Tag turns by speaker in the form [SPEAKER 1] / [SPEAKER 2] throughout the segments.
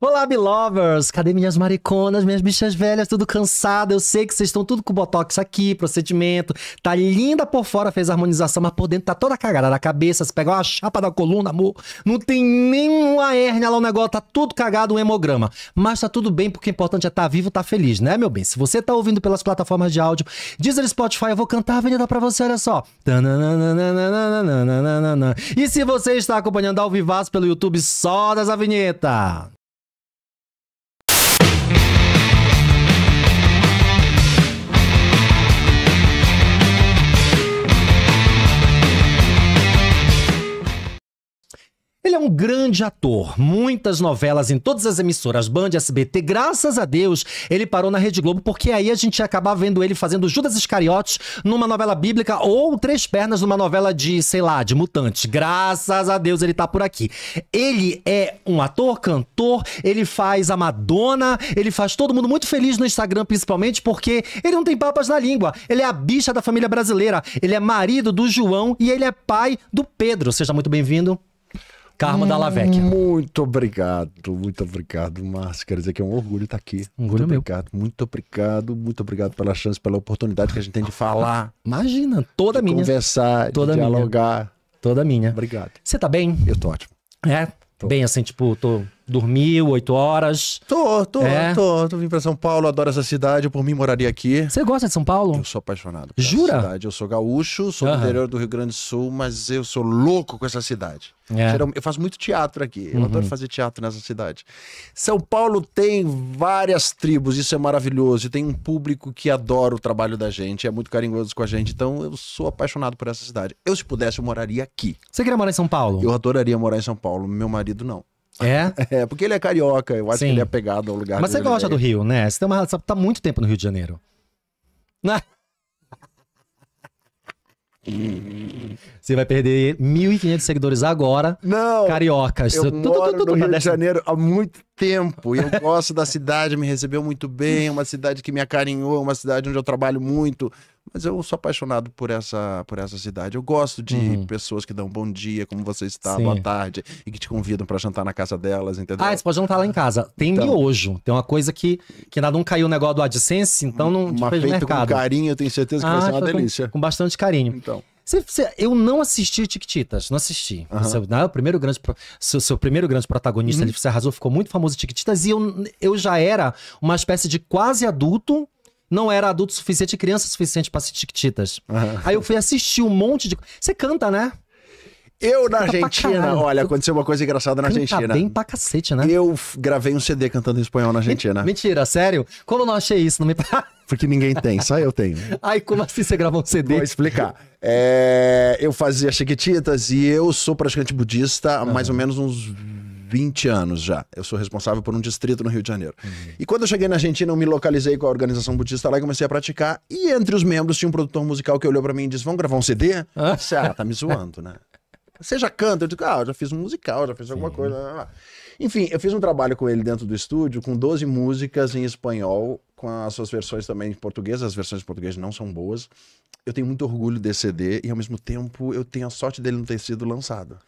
[SPEAKER 1] Olá, belovers! Cadê minhas mariconas, minhas bichas velhas, tudo cansada? Eu sei que vocês estão tudo com botox aqui, procedimento. Tá linda por fora, fez harmonização, mas por dentro tá toda cagada da cabeça. Se pegar uma chapa da coluna, amor, não tem nenhuma hérnia lá, o negócio tá tudo cagado, um hemograma. Mas tá tudo bem, porque o importante é estar tá vivo, tá feliz, né, meu bem? Se você tá ouvindo pelas plataformas de áudio, Deezer, Spotify, eu vou cantar a avenida pra você, olha só. E se você está acompanhando ao vivaço pelo YouTube, só das a vinheta! Ele é um grande ator, muitas novelas em todas as emissoras, Band, SBT. Graças a Deus, ele parou na Rede Globo, porque aí a gente ia acabar vendo ele fazendo Judas Iscariotes numa novela bíblica ou Três Pernas numa novela de, sei lá, de mutante. Graças a Deus ele tá por aqui. Ele é um ator, cantor, ele faz a Madonna, ele faz todo mundo muito feliz no Instagram, principalmente porque ele não tem papas na língua. Ele é a bicha da família brasileira, ele é marido do João e ele é pai do Pedro. Seja muito bem-vindo. Karma da Lavec.
[SPEAKER 2] Muito obrigado, muito obrigado, Márcio. Quero dizer que é um orgulho estar aqui. Um orgulho muito meu. obrigado, muito obrigado, muito obrigado pela chance, pela oportunidade que a gente tem de falar. Imagina,
[SPEAKER 1] toda de minha. Conversar, toda de minha. dialogar.
[SPEAKER 2] Toda minha. Obrigado. Você tá bem? Eu tô ótimo. É? Tô. Bem assim, tipo, tô Dormiu, oito horas. Tô, tô, é. tô, tô. Vim pra São Paulo, adoro essa cidade, por mim moraria aqui. Você gosta de São Paulo? Eu sou apaixonado por Jura? cidade. Eu sou gaúcho, sou uhum. do interior do Rio Grande do Sul, mas eu sou louco com essa cidade. É. Eu faço muito teatro aqui, eu uhum. adoro fazer teatro nessa cidade. São Paulo tem várias tribos, isso é maravilhoso. E tem um público que adora o trabalho da gente, é muito carinhoso com a gente. Então eu sou apaixonado por essa cidade. Eu, se pudesse, eu moraria aqui. Você queria morar em São Paulo? Eu adoraria morar em São Paulo, meu marido não. É? É, porque ele é carioca, eu acho Sim. que ele é pegado ao lugar. Mas você gosta é. do Rio, né?
[SPEAKER 1] Você, tem uma, você tá muito tempo no Rio de
[SPEAKER 2] Janeiro. Né?
[SPEAKER 1] Você vai perder 1.500 seguidores agora. Não. Cariocas. Eu tu, moro tu, tu, no Rio tá de Janeiro
[SPEAKER 2] há muito tempo. E eu gosto da cidade, me recebeu muito bem. É uma cidade que me acarinhou, é uma cidade onde eu trabalho muito. Mas eu sou apaixonado por essa, por essa cidade. Eu gosto de uhum. pessoas que dão bom dia, como você está, Sim. boa tarde, e que te convidam para jantar na casa delas, entendeu? Ah, você pode jantar lá em
[SPEAKER 1] casa. Tem então, miojo. Tem uma coisa que, que nada não caiu o negócio do AdSense, então não uma fez mercado. com
[SPEAKER 2] carinho, eu tenho certeza que ah, vai ser uma delícia.
[SPEAKER 1] Com, com bastante carinho. Então. Você, você, eu não assisti Tiquititas, não assisti. Uhum. Você, não, né, o primeiro grande, seu, seu primeiro grande protagonista, uhum. ele se arrasou, ficou muito famoso em Tiquititas, e eu, eu já era uma espécie de quase adulto não era adulto suficiente e criança suficiente para assistir chiquititas. Uhum. Aí eu fui assistir um monte de. Você canta, né?
[SPEAKER 2] Eu na Argentina, olha, aconteceu uma coisa engraçada na Argentina. Argentina. bem pra cacete, né? Eu gravei um CD cantando em espanhol na Argentina. Mentira, sério? Como eu não achei isso? Não me Porque ninguém tem, só eu tenho. Ai, como assim você gravou um CD? Vou explicar. É, eu fazia Chiquititas e eu sou praticante budista há mais ou menos uns 20 anos já. Eu sou responsável por um distrito no Rio de Janeiro. Uhum. E quando eu cheguei na Argentina, eu me localizei com a organização budista lá e comecei a praticar. E entre os membros tinha um produtor musical que olhou para mim e disse: Vamos gravar um CD? Ah, disse, ah tá me zoando, né? Você já canta? Eu digo: Ah, eu já fiz um musical, já fiz alguma Sim. coisa. Né, Enfim, eu fiz um trabalho com ele dentro do estúdio, com 12 músicas em espanhol, com as suas versões também em português. As versões em português não são boas. Eu tenho muito orgulho desse CD e, ao mesmo tempo, eu tenho a sorte dele não ter sido lançado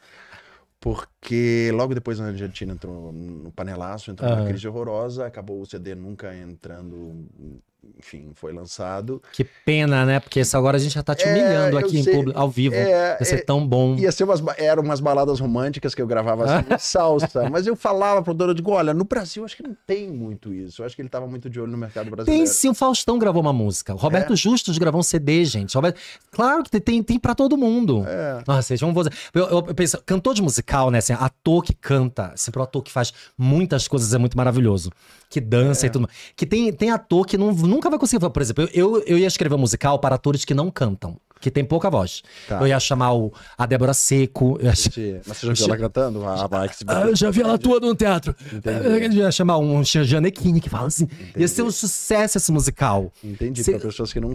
[SPEAKER 2] porque logo depois a Argentina entrou no panelaço, entrou uhum. numa crise horrorosa, acabou o CD nunca entrando enfim, foi lançado.
[SPEAKER 1] Que pena, né? Porque isso agora a gente já tá te é, humilhando é, aqui sei, público, ao vivo. É, ia ser é, tão bom. Ia
[SPEAKER 2] ser umas, eram umas baladas românticas que eu gravava assim, salsa. Mas eu falava pro dono, eu digo, olha, no Brasil acho que não tem muito isso. Eu acho que ele tava muito de olho no mercado brasileiro. Tem sim, o Faustão gravou uma música. O
[SPEAKER 1] Roberto é? Justus gravou um CD, gente. Roberto... Claro que tem, tem pra todo mundo. É. Nossa, vocês vão... fazer. eu, eu penso, cantor de musical, né? Assim, ator que canta, sempre o ator que faz muitas coisas é muito maravilhoso que dança é. e tudo mais. Que tem, tem ator que não, nunca vai conseguir. Por exemplo, eu, eu, eu ia escrever um musical para atores que não cantam que tem pouca voz. Tá. Eu ia chamar o, a Débora Seco. Ia... Mas você já viu ela
[SPEAKER 2] cantando? A, ah, a, ah, eu já vi ela
[SPEAKER 1] atuando no teatro. Entendi. Eu ia chamar um Janequine que fala assim. Entendi. Ia ser um sucesso esse musical.
[SPEAKER 2] Entendi, você... para pessoas que não.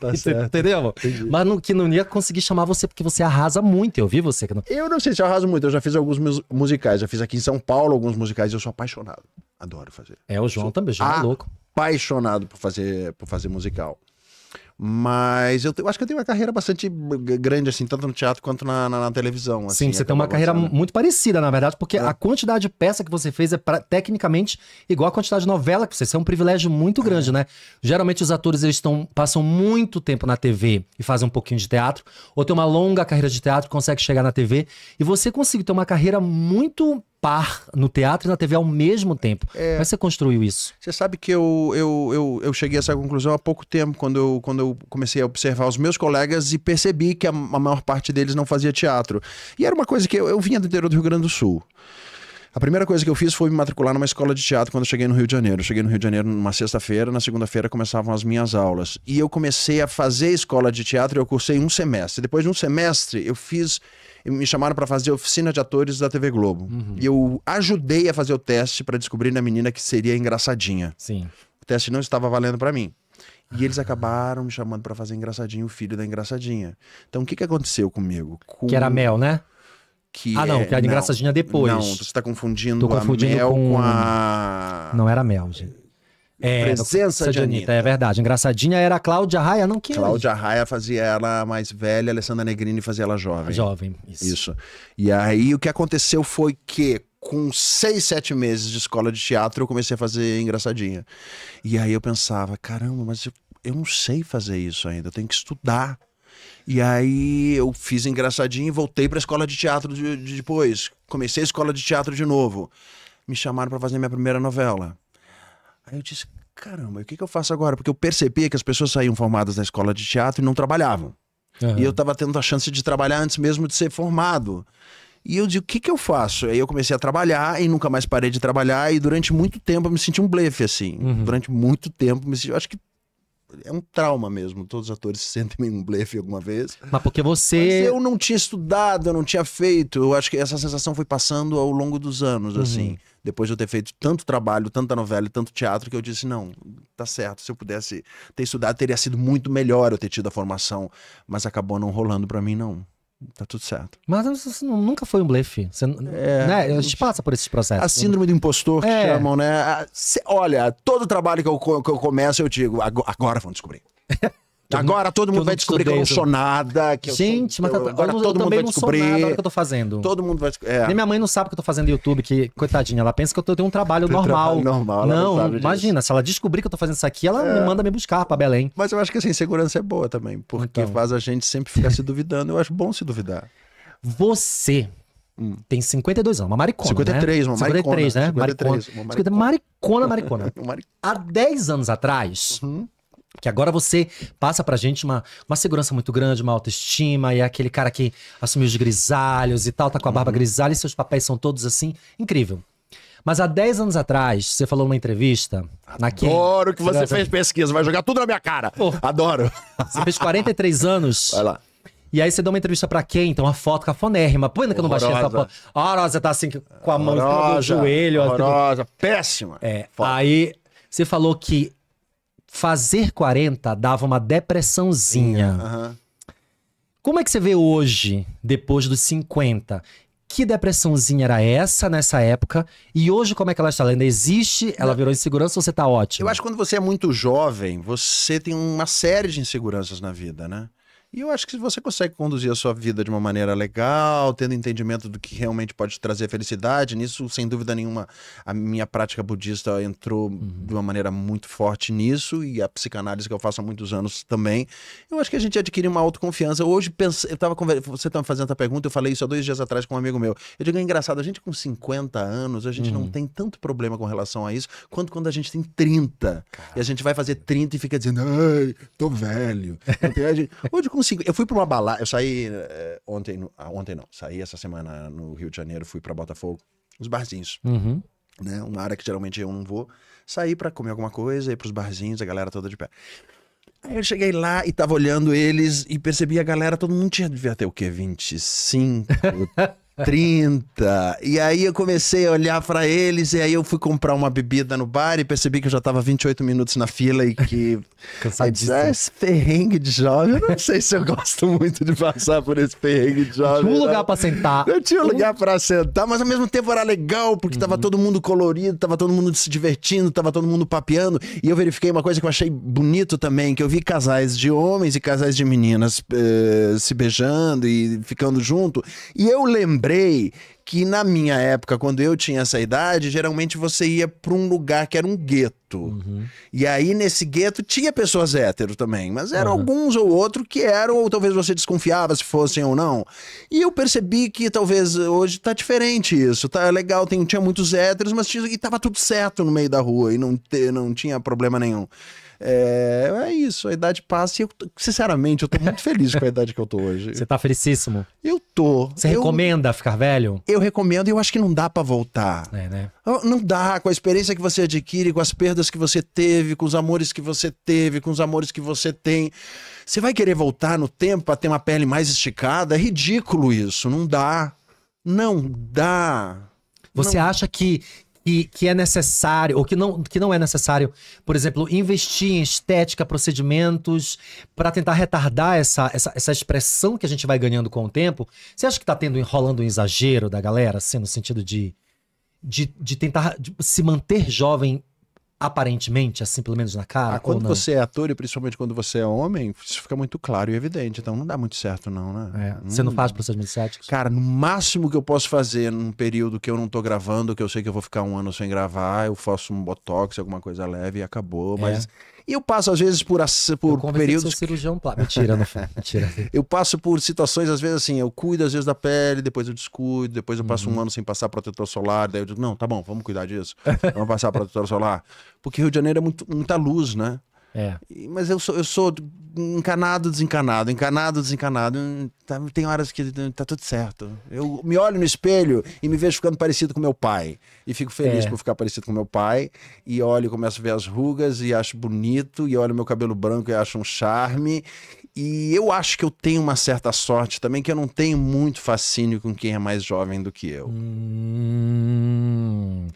[SPEAKER 2] tá certo.
[SPEAKER 1] Entendeu? Entendi. Mas que não ia conseguir chamar você porque você arrasa muito. Eu
[SPEAKER 2] vi você. Que não... Eu não sei se eu arraso muito. Eu já fiz alguns musicais. Já fiz aqui em São Paulo alguns musicais. Eu sou apaixonado. Adoro fazer. É, o João sou... também. O João é louco. Apaixonado por fazer, por fazer musical. Mas eu, eu, acho que eu tenho uma carreira bastante grande, assim, tanto no teatro quanto na, na, na televisão. Assim, Sim, você é tem uma carreira né?
[SPEAKER 1] muito parecida, na verdade, porque é. a quantidade de peça que você fez é pra, tecnicamente igual a quantidade de novela que você fez. É um privilégio muito é. grande, né? Geralmente os atores eles estão, passam muito tempo na TV e fazem um pouquinho de teatro, ou tem uma longa carreira de teatro, consegue chegar na TV, e você conseguiu ter uma carreira muito par no teatro e na TV ao mesmo tempo. É, Como é você construiu isso?
[SPEAKER 2] Você sabe que eu, eu, eu, eu, cheguei a essa conclusão há pouco tempo, quando eu, quando eu comecei a observar os meus colegas e percebi que a, a maior parte deles não fazia teatro. E era uma coisa que eu, eu vinha do interior do Rio Grande do Sul. A primeira coisa que eu fiz foi me matricular numa escola de teatro quando eu cheguei no Rio de Janeiro. Eu cheguei no Rio de Janeiro numa sexta-feira, na segunda-feira começavam as minhas aulas. E eu comecei a fazer escola de teatro e eu cursei um semestre. Depois de um semestre, eu fiz me chamaram para fazer oficina de atores da TV Globo. Uhum. E eu ajudei a fazer o teste para descobrir na menina que seria engraçadinha. Sim. O teste não estava valendo para mim. E eles acabaram me chamando para fazer engraçadinho, o filho da engraçadinha. Então o que, que aconteceu comigo? Com... Que era Mel, né? Que ah, não, é, que a é, engraçadinha depois. Não, você está confundindo, confundindo a mel com... com... a. Não era mel, gente. É, presença de, de Anitta. Anitta.
[SPEAKER 1] É verdade. Engraçadinha era a Cláudia Raia, não que Cláudia
[SPEAKER 2] Raia fazia ela mais velha, Alessandra Negrini fazia ela jovem. Jovem, isso. Isso. E aí o que aconteceu foi que, com seis, sete meses de escola de teatro, eu comecei a fazer engraçadinha. E aí eu pensava, caramba, mas eu, eu não sei fazer isso ainda, eu tenho que estudar. E aí eu fiz engraçadinho e voltei para a escola de teatro de, de depois. Comecei a escola de teatro de novo. Me chamaram para fazer minha primeira novela. Aí eu disse, caramba, o que, que eu faço agora? Porque eu percebia que as pessoas saíam formadas da escola de teatro e não trabalhavam. Uhum. E eu estava tendo a chance de trabalhar antes mesmo de ser formado. E eu disse o que, que eu faço? Aí eu comecei a trabalhar e nunca mais parei de trabalhar. E durante muito tempo eu me senti um blefe, assim. Uhum. Durante muito tempo, me senti, acho que é um trauma mesmo. Todos os atores se sentem meio um blefe alguma vez. Mas porque você. Mas eu não tinha estudado, eu não tinha feito. Eu acho que essa sensação foi passando ao longo dos anos, uhum. assim. Depois de eu ter feito tanto trabalho, tanta novela e tanto teatro, que eu disse: não, tá certo. Se eu pudesse ter estudado, teria sido muito melhor eu ter tido a formação. Mas acabou não rolando para mim, não tá tudo certo.
[SPEAKER 1] Mas isso nunca foi um blefe. Você, é, né? A gente passa por esses processos. A síndrome do impostor que é. chamam,
[SPEAKER 2] né? Olha, todo trabalho que eu, que eu começo, eu digo, agora vão descobrir. agora todo mundo vai descobrir que eu não sou nada. Que Gente, eu sou, mas agora eu, todo mundo vai descobrir. Nada, agora que eu tô fazendo. Todo mundo vai descobrir. É. Nem
[SPEAKER 1] minha mãe não sabe que eu tô fazendo no YouTube, que, coitadinha, ela pensa que eu, tô, eu tenho um trabalho Tem normal. Trabalho normal não, não imagina, disso. se ela descobrir que eu tô fazendo isso aqui, ela é. me manda me buscar pra Belém.
[SPEAKER 2] Mas eu acho que assim, segurança é boa também, porque então. faz a gente sempre ficar se duvidando. Eu acho bom se duvidar. Você Hum. Tem 52 anos, uma maricona. 53, né? uma maricona. 53, né? 53, maricona.
[SPEAKER 1] maricona. maricona, maricona. Há 10 anos atrás, uhum. Que agora você passa pra gente uma, uma segurança muito grande, uma autoestima, e é aquele cara que assumiu os grisalhos e tal, tá com a barba uhum. grisalha, e seus papéis são todos assim, incrível. Mas há 10 anos atrás, você falou numa entrevista. Adoro que você fez
[SPEAKER 2] pesquisa, vai jogar tudo na minha cara. Pô,
[SPEAKER 1] Adoro. Você fez 43 anos. Vai lá. E aí você dá uma entrevista pra quem? Então, uma foto com a fonérrima. Põe que eu não baixei essa foto. Ah, você tá assim, com a mão assim, no joelho. Assim, Rosa péssima. É, foto. aí você falou que fazer 40 dava uma depressãozinha. Uhum. Como é que você vê hoje, depois dos 50? Que depressãozinha era essa nessa época? E hoje, como é que ela está? Ela ainda
[SPEAKER 2] existe? Ela virou insegurança ou você está ótimo? Eu acho que quando você é muito jovem, você tem uma série de inseguranças na vida, né? E eu acho que você consegue conduzir a sua vida de uma maneira legal, tendo entendimento do que realmente pode trazer felicidade. Nisso, sem dúvida nenhuma, a minha prática budista entrou uhum. de uma maneira muito forte nisso e a psicanálise que eu faço há muitos anos também. Eu acho que a gente adquire uma autoconfiança. Hoje, pense... eu tava conver... você estava fazendo essa pergunta, eu falei isso há dois dias atrás com um amigo meu. Eu digo, é engraçado, a gente com 50 anos, a gente uhum. não tem tanto problema com relação a isso quanto quando a gente tem 30. Caramba. E a gente vai fazer 30 e fica dizendo, ai, tô velho. Então, hoje, com eu fui pra uma balada. Eu saí eh, ontem. Ah, ontem não. Saí essa semana no Rio de Janeiro, fui pra Botafogo. Os barzinhos. Uhum. Né? Uma área que geralmente eu não vou. Saí pra comer alguma coisa, ir pros barzinhos, a galera toda de pé. Aí eu cheguei lá e tava olhando eles e percebi a galera, todo mundo tinha devia ter o quê? 25, 30. E aí eu comecei a olhar para eles, e aí eu fui comprar uma bebida no bar e percebi que eu já tava 28 minutos na fila e que. Cansadíssimo. Ah, esse perrengue de jovem, eu não sei se eu gosto muito de passar por esse perrengue de jovem. Tinha um lugar para sentar. Eu tinha um lugar para sentar, mas ao mesmo tempo era legal, porque uhum. tava todo mundo colorido, tava todo mundo se divertindo, tava todo mundo papeando. E eu verifiquei uma coisa que eu achei bonito também, que eu vi casais de homens e casais de meninas eh, se beijando e ficando junto. E eu lembrei lembrei que na minha época, quando eu tinha essa idade, geralmente você ia para um lugar que era um gueto. Uhum. E aí nesse gueto tinha pessoas hétero também, mas eram uhum. alguns ou outro que eram, ou talvez você desconfiava se fossem ou não. E eu percebi que talvez hoje tá diferente isso, tá legal, tem, tinha muitos héteros, mas tinha, e tava tudo certo no meio da rua e não, te, não tinha problema nenhum. É, é isso, a idade passa e eu, sinceramente, eu tô muito feliz com a idade que eu tô hoje. Você tá felicíssimo? Eu tô. Você eu, recomenda ficar velho? Eu recomendo e eu acho que não dá para voltar. É, né? Ah, não dá, com a experiência que você adquire, com as perdas que você teve, com os amores que você teve, com os amores que você tem. Você vai querer voltar no tempo para ter uma pele mais esticada? É ridículo isso, não dá. Não dá. Você não... acha que que, que é
[SPEAKER 1] necessário, ou que não, que não é necessário, por exemplo, investir em estética, procedimentos, para tentar retardar essa, essa, essa expressão que a gente vai ganhando com o tempo? Você acha que tá tendo enrolando um exagero da galera, assim, no sentido de, de, de tentar se manter jovem aparentemente, assim, pelo menos na cara. Ah, quando você
[SPEAKER 2] é ator e principalmente quando você é homem, isso fica muito claro e evidente. Então não dá muito certo, não, né? É. Hum. Você não hum. faz procedimentos céticos? Cara, no máximo que eu posso fazer num período que eu não tô gravando, que eu sei que eu vou ficar um ano sem gravar, eu faço um botox, alguma coisa leve e acabou. É. Mas é. E eu passo, às vezes, por, por eu períodos. cirurgião plástico. Mentira, não Mentira. eu passo por situações, às vezes, assim, eu cuido, às vezes, da pele, depois eu descuido, depois eu passo uhum. um ano sem passar protetor solar. Daí eu digo, não, tá bom, vamos cuidar disso. vamos passar protetor solar. Porque Rio de Janeiro é muito, muita luz, né? É. Mas eu sou, eu sou encanado, desencanado, encanado, desencanado. Tá, tem horas que tá tudo certo. Eu me olho no espelho e me vejo ficando parecido com meu pai. E fico feliz é. por ficar parecido com meu pai. E olho, começo a ver as rugas e acho bonito. E olho meu cabelo branco e acho um charme. E eu acho que eu tenho uma certa sorte também, que eu não tenho muito fascínio com quem é mais jovem do que eu. Hum,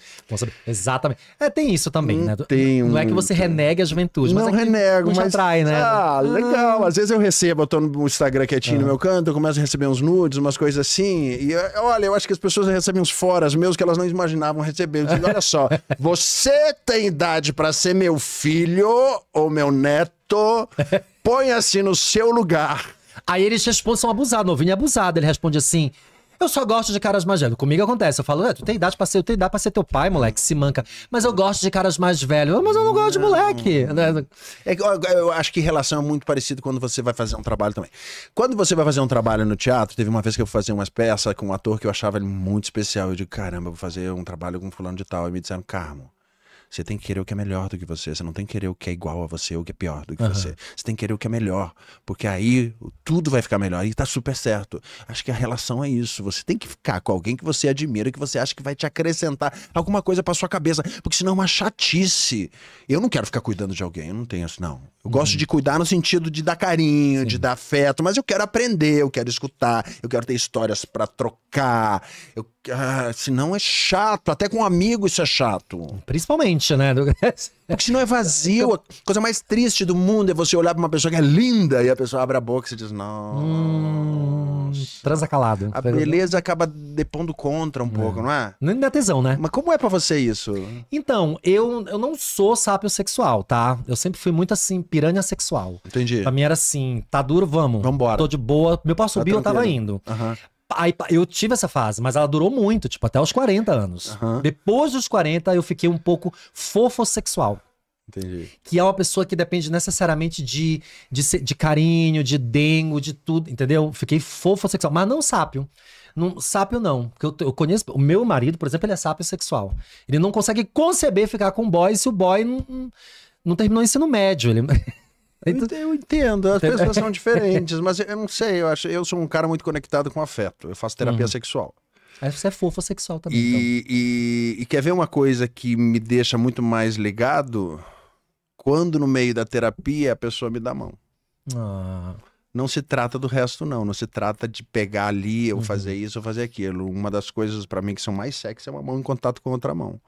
[SPEAKER 1] exatamente. É, tem isso também, não né? Tenho não muito. é que você renegue a juventude, não mas é renego, mas atrai, né? Ah, ah, legal.
[SPEAKER 2] Às vezes eu recebo, eu tô no Instagram quietinho ah. no meu canto, eu começo a receber uns nudes, umas coisas assim. E olha, eu acho que as pessoas recebem uns foras meus que elas não imaginavam receber. Eu digo, olha só, você tem idade para ser meu filho ou meu neto? Põe
[SPEAKER 1] ponha-se assim no seu lugar. Aí eles respondem, são abusados, novinho é abusado. Ele responde assim, eu só gosto de caras mais velhos. Comigo acontece. Eu falo, é, tu tem idade pra ser, tu tem idade pra ser teu pai, moleque, se manca. Mas
[SPEAKER 2] eu gosto de caras mais velhos. Mas eu não gosto de moleque. Né? É, eu, acho que relação é muito parecida quando você vai fazer um trabalho também. Quando você vai fazer um trabalho no teatro, teve uma vez que eu fui fazer umas peças com um ator que eu achava ele muito especial. Eu digo, caramba, vou fazer um trabalho com fulano de tal. E me disseram, Carmo, você tem que querer o que é melhor do que você. Você não tem que querer o que é igual a você ou o que é pior do que uhum. você. Você tem que querer o que é melhor. Porque aí tudo vai ficar melhor. E tá super certo. Acho que a relação é isso. Você tem que ficar com alguém que você admira, que você acha que vai te acrescentar alguma coisa pra sua cabeça. Porque senão é uma chatice. Eu não quero ficar cuidando de alguém. Eu não tenho isso, não. Eu gosto de cuidar no sentido de dar carinho, Sim. de dar afeto, mas eu quero aprender, eu quero escutar, eu quero ter histórias para trocar. Eu, ah, senão é chato, até com um amigo isso é chato. Principalmente, né? Porque senão é vazio. Então- a coisa mais triste do mundo é você olhar pra uma pessoa que é linda e a pessoa abre a boca e você diz, não. Hum, transa calado. A beleza acaba depondo contra um é. pouco, não é? Não dá tesão, né? Mas como é para você isso?
[SPEAKER 1] Então, eu, eu não sou sábio sexual, tá? Eu sempre fui muito assim, piranha sexual. Entendi. Pra mim era assim, tá duro, vamos. Vambora. Tô de boa. Meu pau subiu, tá eu tava indo. Uhum. Aí, eu tive essa fase, mas ela durou muito, tipo, até os 40 anos. Uhum. Depois dos 40, eu fiquei um pouco fofossexual. Entendi. Que é uma pessoa que depende necessariamente de, de, de carinho, de dengo, de tudo, entendeu? Fiquei fofo sexual, mas não sápio. Não, sápio não, porque eu, eu, conheço. O meu marido, por exemplo, ele é sápio sexual. Ele não consegue conceber ficar com um boy se o boy não, não terminou o ensino médio. Ele. Então, eu
[SPEAKER 2] entendo, as é, é. pessoas são diferentes, mas eu não sei, eu acho, eu sou um cara muito conectado com afeto, eu faço terapia uhum. sexual. Aí você é fofo sexual também. E, então. e, e quer ver uma coisa que me deixa muito mais ligado? Quando no meio da terapia a pessoa me dá a mão. Ah. Não se trata do resto, não. Não se trata de pegar ali, ou uhum. fazer isso, ou fazer aquilo. Uma das coisas para mim que são mais sexy é uma mão em contato com outra mão.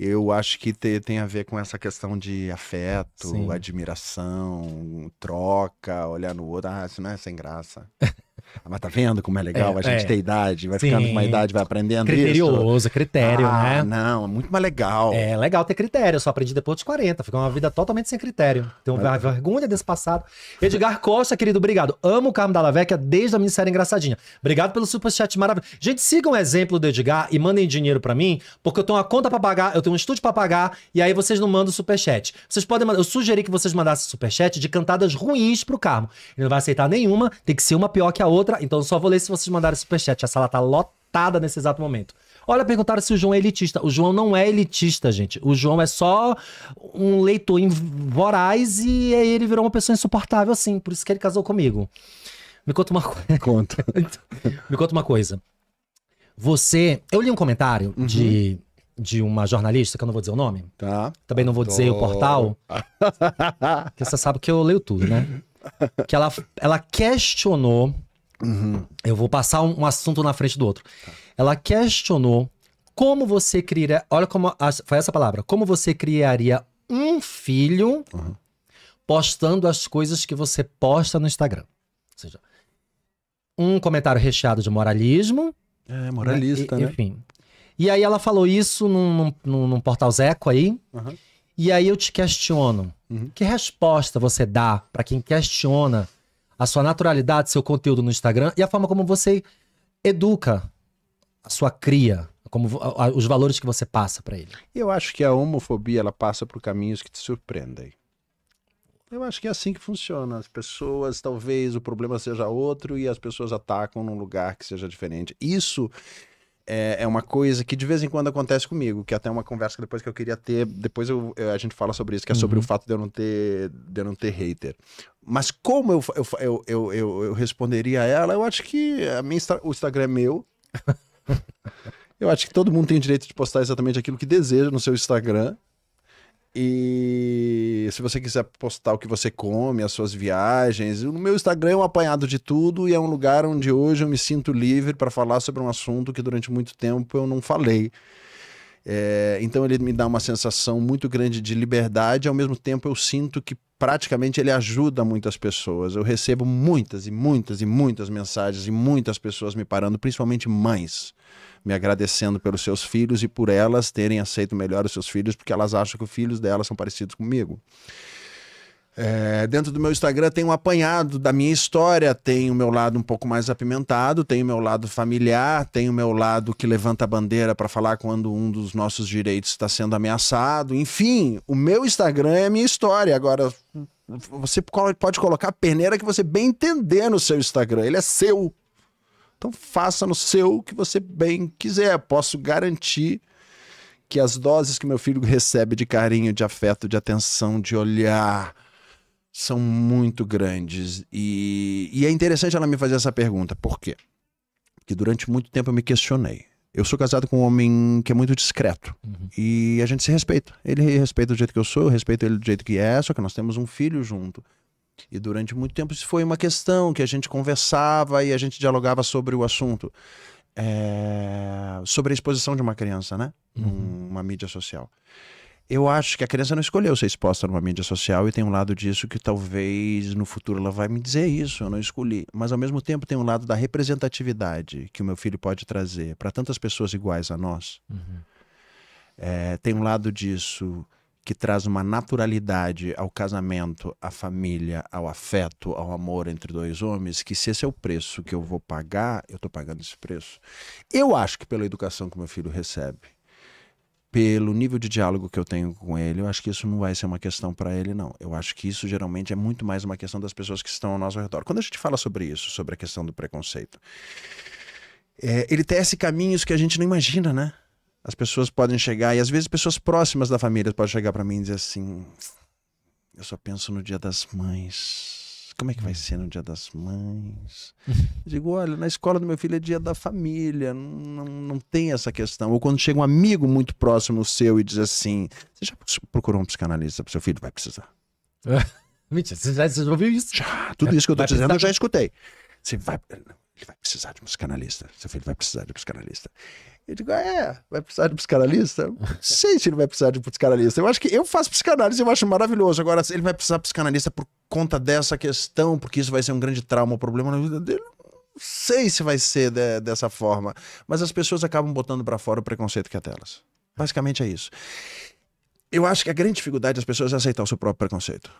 [SPEAKER 2] Eu acho que te, tem a ver com essa questão de afeto, Sim. admiração, troca, olhar no outro, ah, isso não é sem graça. Ah, mas tá vendo como é legal é, a gente é. ter idade, vai Sim. ficando com uma idade, vai aprendendo Criterioso, isso. critério, ah, né? Não, é muito mais legal. É legal
[SPEAKER 1] ter critério, eu só aprendi depois dos 40, fica uma vida totalmente sem critério. Tenho uma é. vergonha desse passado. Edgar Costa, querido, obrigado. Amo o Carmo da Lavecchia desde a minissérie Engraçadinha. Obrigado pelo superchat maravilhoso. Gente, sigam um o exemplo do Edgar e mandem dinheiro para mim, porque eu tenho uma conta para pagar, eu tenho um estúdio para pagar, e aí vocês não mandam superchat. Vocês podem mandar, eu sugeri que vocês mandassem superchat de cantadas ruins pro Carmo. Ele não vai aceitar nenhuma, tem que ser uma pior que a outra. Então só vou ler se vocês mandarem superchat. A sala tá lotada nesse exato momento. Olha, perguntaram se o João é elitista. O João não é elitista, gente. O João é só um leitor em voraz e ele virou uma pessoa insuportável, assim. Por isso que ele casou comigo. Me conta uma coisa. Conta. Me conta uma coisa. Você. Eu li um comentário uhum. de de uma jornalista, que eu não vou dizer o nome. Tá. Também não vou dizer o portal. que você sabe que eu leio tudo, né? Que ela, ela questionou Uhum. Eu vou passar um, assunto na frente do outro. Tá. Ela questionou como você criaria. Olha como. Foi essa palavra. Como você criaria um filho uhum. postando as coisas que você posta no Instagram. Ou seja, um comentário recheado de moralismo.
[SPEAKER 2] É, moralista, né? E, né? enfim.
[SPEAKER 1] E aí ela falou isso num, num, num portal Zeco aí. Uhum. E aí eu te questiono. Uhum. Que resposta você dá para quem questiona a sua naturalidade, seu conteúdo no Instagram e a forma como você educa a sua cria, como a, a, os valores que você passa para
[SPEAKER 2] ele. Eu acho que a homofobia ela passa por caminhos que te surpreendem. Eu acho que é assim que funciona. As pessoas, talvez o problema seja outro e as pessoas atacam num lugar que seja diferente. Isso é, é, uma coisa que de vez em quando acontece comigo, que é até uma conversa que depois que eu queria ter, depois eu, a gente fala sobre isso, que é sobre uhum. o fato de eu não ter, de não ter hater. Mas como eu, eu, eu, eu, eu responderia a ela, eu acho que a minha, o Instagram é meu. eu acho que todo mundo tem direito de postar exatamente aquilo que deseja no seu Instagram. E se você quiser postar o que você come, as suas viagens, o meu Instagram é um apanhado de tudo e é um lugar onde hoje eu me sinto livre para falar sobre um assunto que durante muito tempo eu não falei. É, então ele me dá uma sensação muito grande de liberdade, ao mesmo tempo eu sinto que praticamente ele ajuda muitas pessoas. Eu recebo muitas e muitas e muitas mensagens e muitas pessoas me parando, principalmente mães me agradecendo pelos seus filhos e por elas terem aceito melhor os seus filhos, porque elas acham que os filhos delas são parecidos comigo. É, dentro do meu Instagram tem um apanhado da minha história, tem o meu lado um pouco mais apimentado, tem o meu lado familiar, tem o meu lado que levanta a bandeira para falar quando um dos nossos direitos está sendo ameaçado. Enfim, o meu Instagram é a minha história. Agora, você pode colocar a perneira que você bem entender no seu Instagram, ele é seu. Então faça no seu o que você bem quiser. Posso garantir que as doses que meu filho recebe de carinho, de afeto, de atenção, de olhar, são muito grandes. E, e é interessante ela me fazer essa pergunta. Por quê? Porque durante muito tempo eu me questionei. Eu sou casado com um homem que é muito discreto. Uhum. E a gente se respeita. Ele respeita do jeito que eu sou, eu respeito ele do jeito que é, só que nós temos um filho junto. E durante muito tempo isso foi uma questão que a gente conversava e a gente dialogava sobre o assunto. É... Sobre a exposição de uma criança, né? Uhum. Uma mídia social. Eu acho que a criança não escolheu ser exposta numa mídia social e tem um lado disso que talvez no futuro ela vai me dizer isso, eu não escolhi. Mas ao mesmo tempo tem um lado da representatividade que o meu filho pode trazer para tantas pessoas iguais a nós. Uhum. É, tem um lado disso que traz uma naturalidade ao casamento, à família, ao afeto, ao amor entre dois homens, que se esse é o preço que eu vou pagar, eu estou pagando esse preço. Eu acho que pela educação que meu filho recebe, pelo nível de diálogo que eu tenho com ele, eu acho que isso não vai ser uma questão para ele, não. Eu acho que isso geralmente é muito mais uma questão das pessoas que estão ao nosso redor. Quando a gente fala sobre isso, sobre a questão do preconceito, é, ele tece caminhos que a gente não imagina, né? as pessoas podem chegar, e às vezes pessoas próximas da família podem chegar para mim e dizer assim: Eu só penso no dia das mães. Como é que vai hum. ser no dia das mães? Eu digo, olha, na escola do meu filho é dia da família, não, não tem essa questão. Ou quando chega um amigo muito próximo seu e diz assim: Você já procurou um psicanalista para seu filho? Vai precisar. Mentira, você já ouviu isso? Já, tudo isso que eu tô vai dizendo precisar... eu já escutei. Você vai, ele vai precisar de um psicanalista, seu filho vai precisar de um psicanalista. Eu digo, ah, é, vai precisar de psicanalista? sei se ele vai precisar de psicanalista. Eu acho que eu faço psicanálise, eu acho maravilhoso. Agora, se ele vai precisar de psicanalista por conta dessa questão, porque isso vai ser um grande trauma, um problema na vida dele. Não sei se vai ser de, dessa forma. Mas as pessoas acabam botando para fora o preconceito que é delas. Basicamente é isso. Eu acho que a grande dificuldade das é pessoas é aceitar o seu próprio preconceito.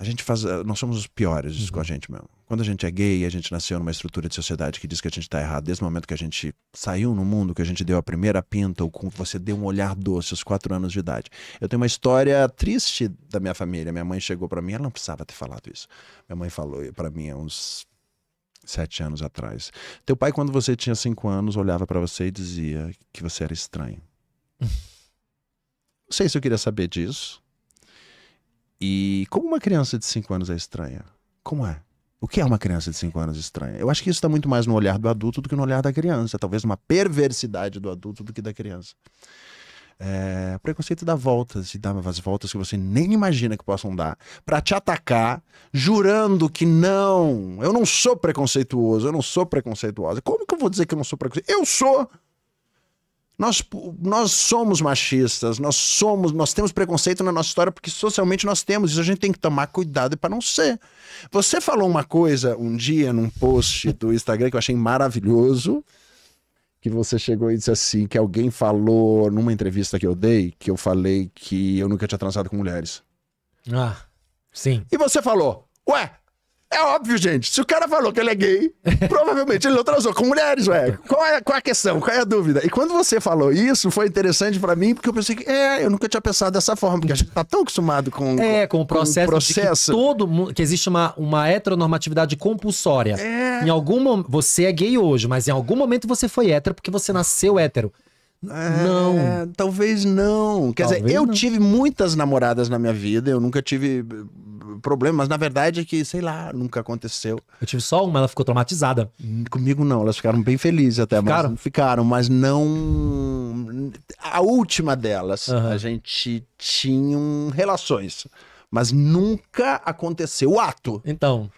[SPEAKER 2] A gente faz. Eh, nós somos os piores uhum. com a uhum. gente mesmo. Quando a gente é gay, a gente nasceu numa estrutura de sociedade que diz que a gente está errado. Desde o momento que a gente saiu no mundo, que a gente deu a primeira pinta, ou com você deu um olhar doce aos quatro anos de idade. Eu tenho uma história triste da minha família. Minha mãe chegou para mim, ela não precisava ter falado isso. Minha mãe falou para mim há uns sete anos atrás. Teu pai, quando você tinha cinco anos, olhava para você e dizia que você era estranho. não sei se eu queria saber disso. E como uma criança de 5 anos é estranha? Como é? O que é uma criança de 5 anos estranha? Eu acho que isso está muito mais no olhar do adulto do que no olhar da criança. Talvez uma perversidade do adulto do que da criança. É, preconceito dá voltas e dá umas voltas que você nem imagina que possam dar para te atacar, jurando que não, eu não sou preconceituoso, eu não sou preconceituosa. Como que eu vou dizer que eu não sou preconceituoso? Eu sou! Nós, nós somos machistas, nós somos, nós temos preconceito na nossa história porque socialmente nós temos, isso a gente tem que tomar cuidado para não ser. Você falou uma coisa um dia num post do Instagram que eu achei maravilhoso, que você chegou e disse assim, que alguém falou numa entrevista que eu dei, que eu falei que eu nunca tinha transado com mulheres. Ah, sim. E você falou, ué, é óbvio, gente. Se o cara falou que ele é gay, provavelmente ele não transou com mulheres, ué. Qual é, qual é a questão? Qual é a dúvida? E quando você falou isso, foi interessante para mim, porque eu pensei que, é, eu nunca tinha pensado dessa forma, porque a gente tá tão acostumado com. É, com o processo. Com o processo.
[SPEAKER 1] todo mundo. Que existe uma, uma heteronormatividade compulsória. É. Em algum Você é gay hoje, mas em algum momento você foi hétero porque você nasceu hétero.
[SPEAKER 2] É, não. Talvez não. Quer talvez dizer, eu não. tive muitas namoradas na minha vida, eu nunca tive problema, mas na verdade é que, sei lá, nunca aconteceu. Eu tive só uma, ela ficou traumatizada. Hum, comigo não, elas ficaram bem felizes até. Ficaram? Mas, ficaram, mas não... A última delas, uhum. a gente tinha relações, mas nunca aconteceu o ato. Então...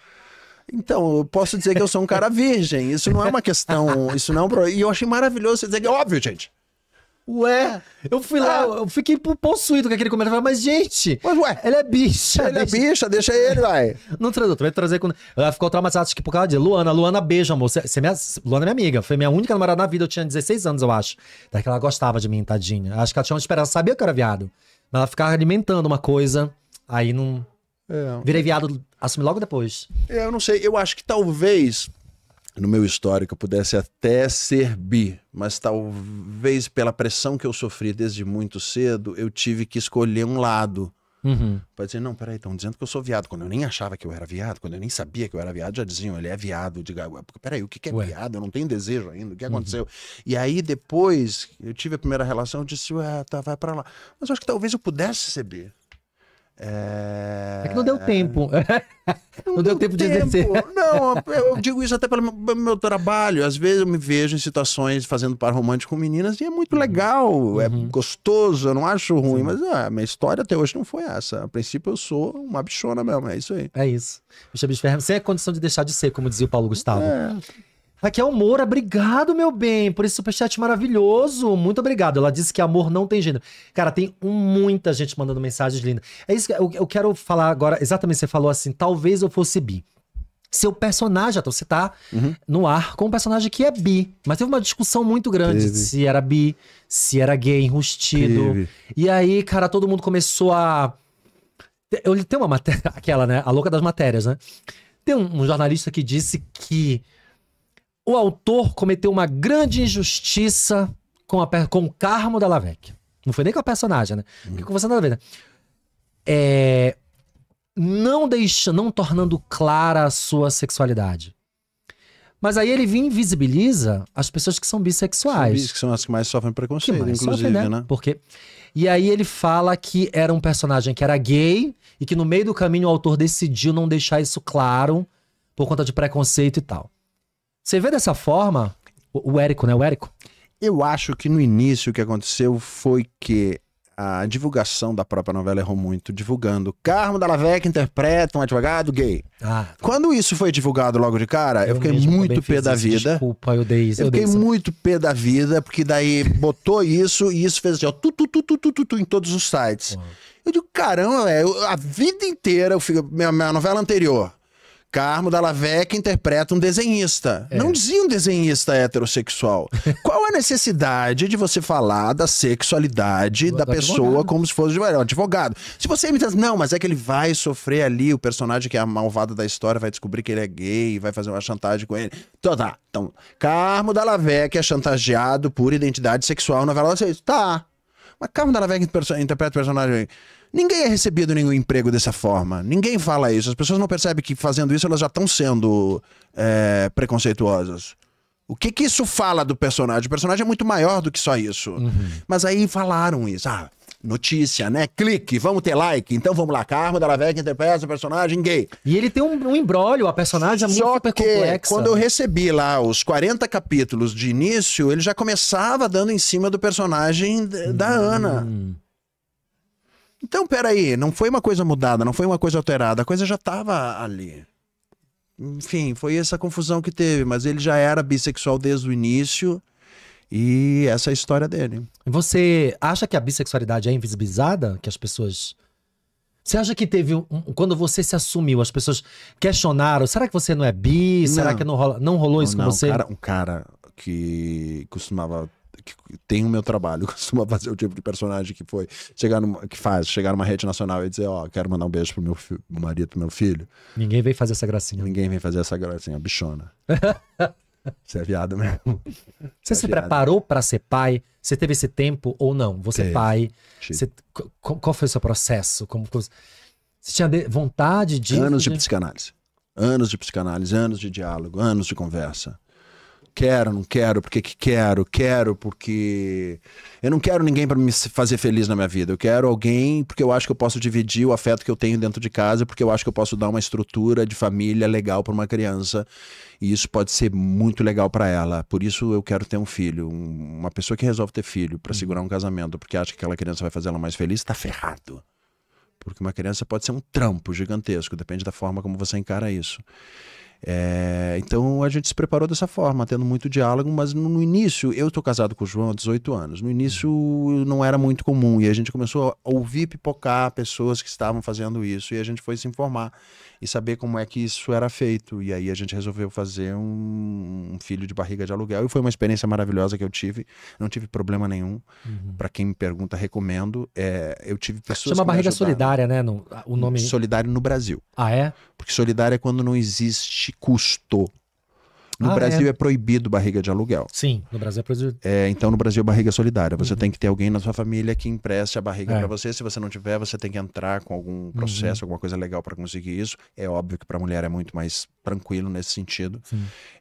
[SPEAKER 2] Então, eu posso dizer que eu sou um cara virgem. Isso não é uma questão. Isso não é um problema. E eu achei maravilhoso você dizer que é óbvio, gente.
[SPEAKER 1] Ué, eu fui lá, é. eu fiquei possuído com aquele comentário. Mas, gente, mas, ué, ele é bicha. Ele é deixa... é bicha, deixa ele, vai. Não traz vai trazer quando. Ela ficou traumatizada, acho que por causa de Luana. Luana, beijo, amor. Você, você é minha... Luana é minha amiga. Foi minha única namorada na vida. Eu tinha 16 anos, eu acho. Daí que ela gostava de mim, tadinha. Acho que ela tinha uma esperança, sabia que eu era viado. Mas ela ficava alimentando uma coisa. Aí não. É. Virei viado, assumi logo depois.
[SPEAKER 2] É, eu não sei. Eu acho que talvez no meu histórico, eu pudesse até ser bi, mas talvez pela pressão que eu sofri desde muito cedo, eu tive que escolher um lado. Uhum. dizer, não, peraí, estão dizendo que eu sou viado. Quando eu nem achava que eu era viado, quando eu nem sabia que eu era viado, já diziam, ele é viado. Diga, ah, peraí, o que, que é ué. viado? Eu não tenho desejo ainda, o que uhum. aconteceu? Uhum. E aí depois, eu tive a primeira relação, eu disse, ué, tá, vai pra lá. Mas eu acho que talvez eu pudesse ser bi. É... é que não deu é, tempo. não, não deu, deu tempo de exercer. Não, não, eu digo isso até pelo meu trabalho. Às vezes eu me vejo em situações fazendo par romântico com meninas e é muito uhum. legal, é uhum. é gostoso, eu não acho ruim, Sim. mas ah, a ah, minha história até hoje não foi essa. A princípio eu sou uma bichona mesmo, é isso aí. É isso. Você
[SPEAKER 1] é a condição de deixar de ser, como dizia o Paulo Gustavo. É. Raquel Moura, obrigado, meu bem, por esse superchat maravilhoso. Muito obrigado. Ela disse que amor não tem gênero. Cara, tem muita gente mandando mensagens lindas. É isso que eu, eu quero falar agora. Exatamente, você falou assim: talvez eu fosse bi seu personagem. Então você tá uhum. no ar com um personagem que é bi. Mas teve uma discussão muito grande teve. se era bi, se era gay, enrustido. Teve. E aí, cara, todo mundo começou a. Eu tem uma matéria, aquela, né? A louca das matérias, né? Tem um, um jornalista que disse que o autor cometeu uma grande injustiça com, a, com o Carmo da Lavec. Não foi nem com a personagem, né? Porque com você nada a ver, né? É, não deixando, não tornando clara a sua sexualidade. Mas aí ele invisibiliza as pessoas que são bissexuais. São bis, que são
[SPEAKER 2] as que mais sofrem preconceito, mais inclusive, sofrem, né? né?
[SPEAKER 1] Porque... E aí ele fala que era um personagem que era gay e que no meio do caminho o autor decidiu não deixar isso claro
[SPEAKER 2] por conta de preconceito e tal. Você vê dessa forma o, o Érico, né? O Érico? Eu acho que no início o que aconteceu foi que a divulgação da própria novela errou muito, divulgando. Carmo da Vecchia interpreta um advogado gay. Ah, Quando isso foi divulgado logo de cara, eu, eu fiquei muito pé da vida. Desculpa, eu dei isso. Eu, eu fiquei isso. muito pé da vida, porque daí botou isso e isso fez assim, ó, tu, tu, tu, tu, tu, tu, tu em todos os sites. Eu digo, caramba, a vida inteira, eu fico, minha, minha novela anterior, Carmo Dallavec interpreta um desenhista. É. Não dizia um desenhista heterossexual. Qual é a necessidade de você falar da sexualidade da pessoa advogado. como se fosse um advogado? Se você me diz, não, mas é que ele vai sofrer ali, o personagem que é a malvada da história vai descobrir que ele é gay, vai fazer uma chantagem com ele. Então tá, então, Carmo Dallavec é chantageado por identidade sexual na novela. Tá, mas Carmo Dallavec interpreta o personagem... Aí. Ninguém é recebido nenhum emprego dessa forma. Ninguém fala isso. As pessoas não percebem que fazendo isso elas já estão sendo é, preconceituosas. O que que isso fala do personagem? O personagem é muito maior do que só isso. Uhum. Mas aí falaram isso. Ah, notícia, né? Clique, vamos ter like. Então vamos lá, Carmo da Lavec interpreta o personagem gay. E ele tem um, um embrólio, a personagem é muito super que, complexa. Quando eu recebi lá os 40 capítulos de início, ele já começava dando em cima do personagem da uhum. Ana. Então, peraí, não foi uma coisa mudada, não foi uma coisa alterada, a coisa já estava ali. Enfim, foi essa confusão que teve, mas ele já era bissexual desde o início e essa é a história dele. Você
[SPEAKER 1] acha que a bissexualidade é invisibilizada? Que as pessoas. Você acha que teve. Um... Quando você se assumiu, as pessoas questionaram:
[SPEAKER 2] será que você não é bi? Será não. que
[SPEAKER 1] não, rola... não rolou não, isso com não, você? Um cara, um
[SPEAKER 2] cara que costumava que tem o meu trabalho, costuma fazer o tipo de personagem que foi chegar numa, que faz, chegar numa rede nacional e dizer, ó, oh, quero mandar um beijo pro meu, marido, pro meu filho. Ninguém vem fazer essa gracinha. Ninguém vem fazer essa gracinha, bichona. Você é viado mesmo.
[SPEAKER 1] Você é se viado. preparou para ser pai? Você teve esse tempo ou não? Você é teve. pai? Você, qual foi o seu processo? Como, você tinha vontade de. Anos de
[SPEAKER 2] psicanálise. Anos de psicanálise, anos de diálogo, anos de conversa quero, não quero, porque que quero, quero porque eu não quero ninguém para me fazer feliz na minha vida. Eu quero alguém porque eu acho que eu posso dividir o afeto que eu tenho dentro de casa, porque eu acho que eu posso dar uma estrutura de família legal para uma criança e isso pode ser muito legal para ela. Por isso eu quero ter um filho, um, uma pessoa que resolve ter filho para hum. segurar um casamento, porque acha que aquela criança vai fazer ela mais feliz, está ferrado. Porque uma criança pode ser um trampo gigantesco, depende da forma como você encara isso. É, então a gente se preparou dessa forma, tendo muito diálogo, mas no, início, eu estou casado com o João há 18 anos, no início não era muito comum e a gente começou a ouvir pipocar pessoas que estavam fazendo isso e a gente foi se informar e saber como é que isso era feito. E aí a gente resolveu fazer um, um filho de barriga de aluguel e foi uma experiência maravilhosa que eu tive. Não tive problema nenhum. Uhum. Para quem me pergunta, recomendo. É, eu tive é pessoas. Chama barriga solidária, né? No, o nome. Solidário no Brasil. Ah, é? Porque solidário é quando não existe custo. No ah, Brasil é. é. proibido barriga de aluguel. Sim, no Brasil é proibido. É, então no Brasil é barriga solidária. Você uhum. tem que ter alguém na sua família que empreste a barriga é. para você. Se você não tiver, você tem que entrar com algum uhum. processo, uhum. alguma coisa legal para conseguir isso. É óbvio que para mulher é muito mais tranquilo nesse sentido.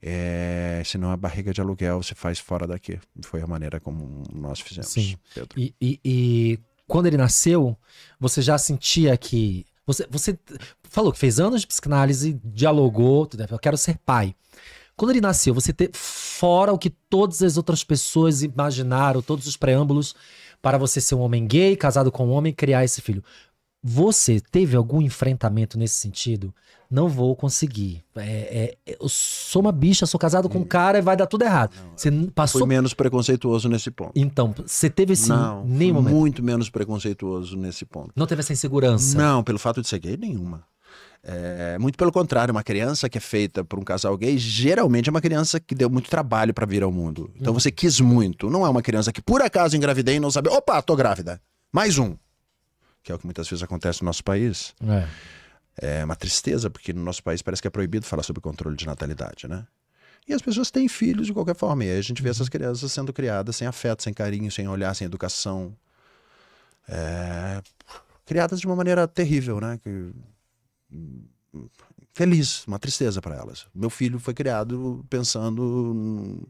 [SPEAKER 2] É, se não a é barriga de aluguel você faz fora daqui. Foi a maneira como nós fizemos. Sim. Pedro.
[SPEAKER 1] E, e, e quando ele nasceu, você já sentia que você, você falou que fez anos de psicanálise, dialogou, tudo. Eu quero ser pai. Quando ele nasceu, você ter fora o que todas as outras pessoas imaginaram, todos os preâmbulos para você ser um homem gay, casado com um homem, criar esse filho. Você teve algum enfrentamento nesse sentido? Não vou conseguir. É, é, eu sou uma bicha, sou casado com um hum. cara e vai dar tudo errado. Não, você passou. Fui menos
[SPEAKER 2] preconceituoso nesse ponto.
[SPEAKER 1] Então, você teve esse. Não, nenhum momento.
[SPEAKER 2] muito menos preconceituoso nesse ponto. Não teve essa insegurança? Não, pelo fato de ser gay, nenhuma. É, muito pelo contrário, uma criança que é feita por um casal gay geralmente é uma criança que deu muito trabalho para vir ao mundo. Então você quis muito. Não é uma criança que por acaso engravidei e não sabia. Opa, tô grávida. Mais um. Que é o que muitas vezes acontece no nosso país. É. é uma tristeza, porque no nosso país parece que é proibido falar sobre controle de natalidade, né? E as pessoas têm filhos de qualquer forma. E aí a gente vê essas crianças sendo criadas sem afeto, sem carinho, sem olhar, sem educação. É... Criadas de uma maneira terrível, né? Que feliz, uma tristeza para elas. Meu filho foi criado pensando hum,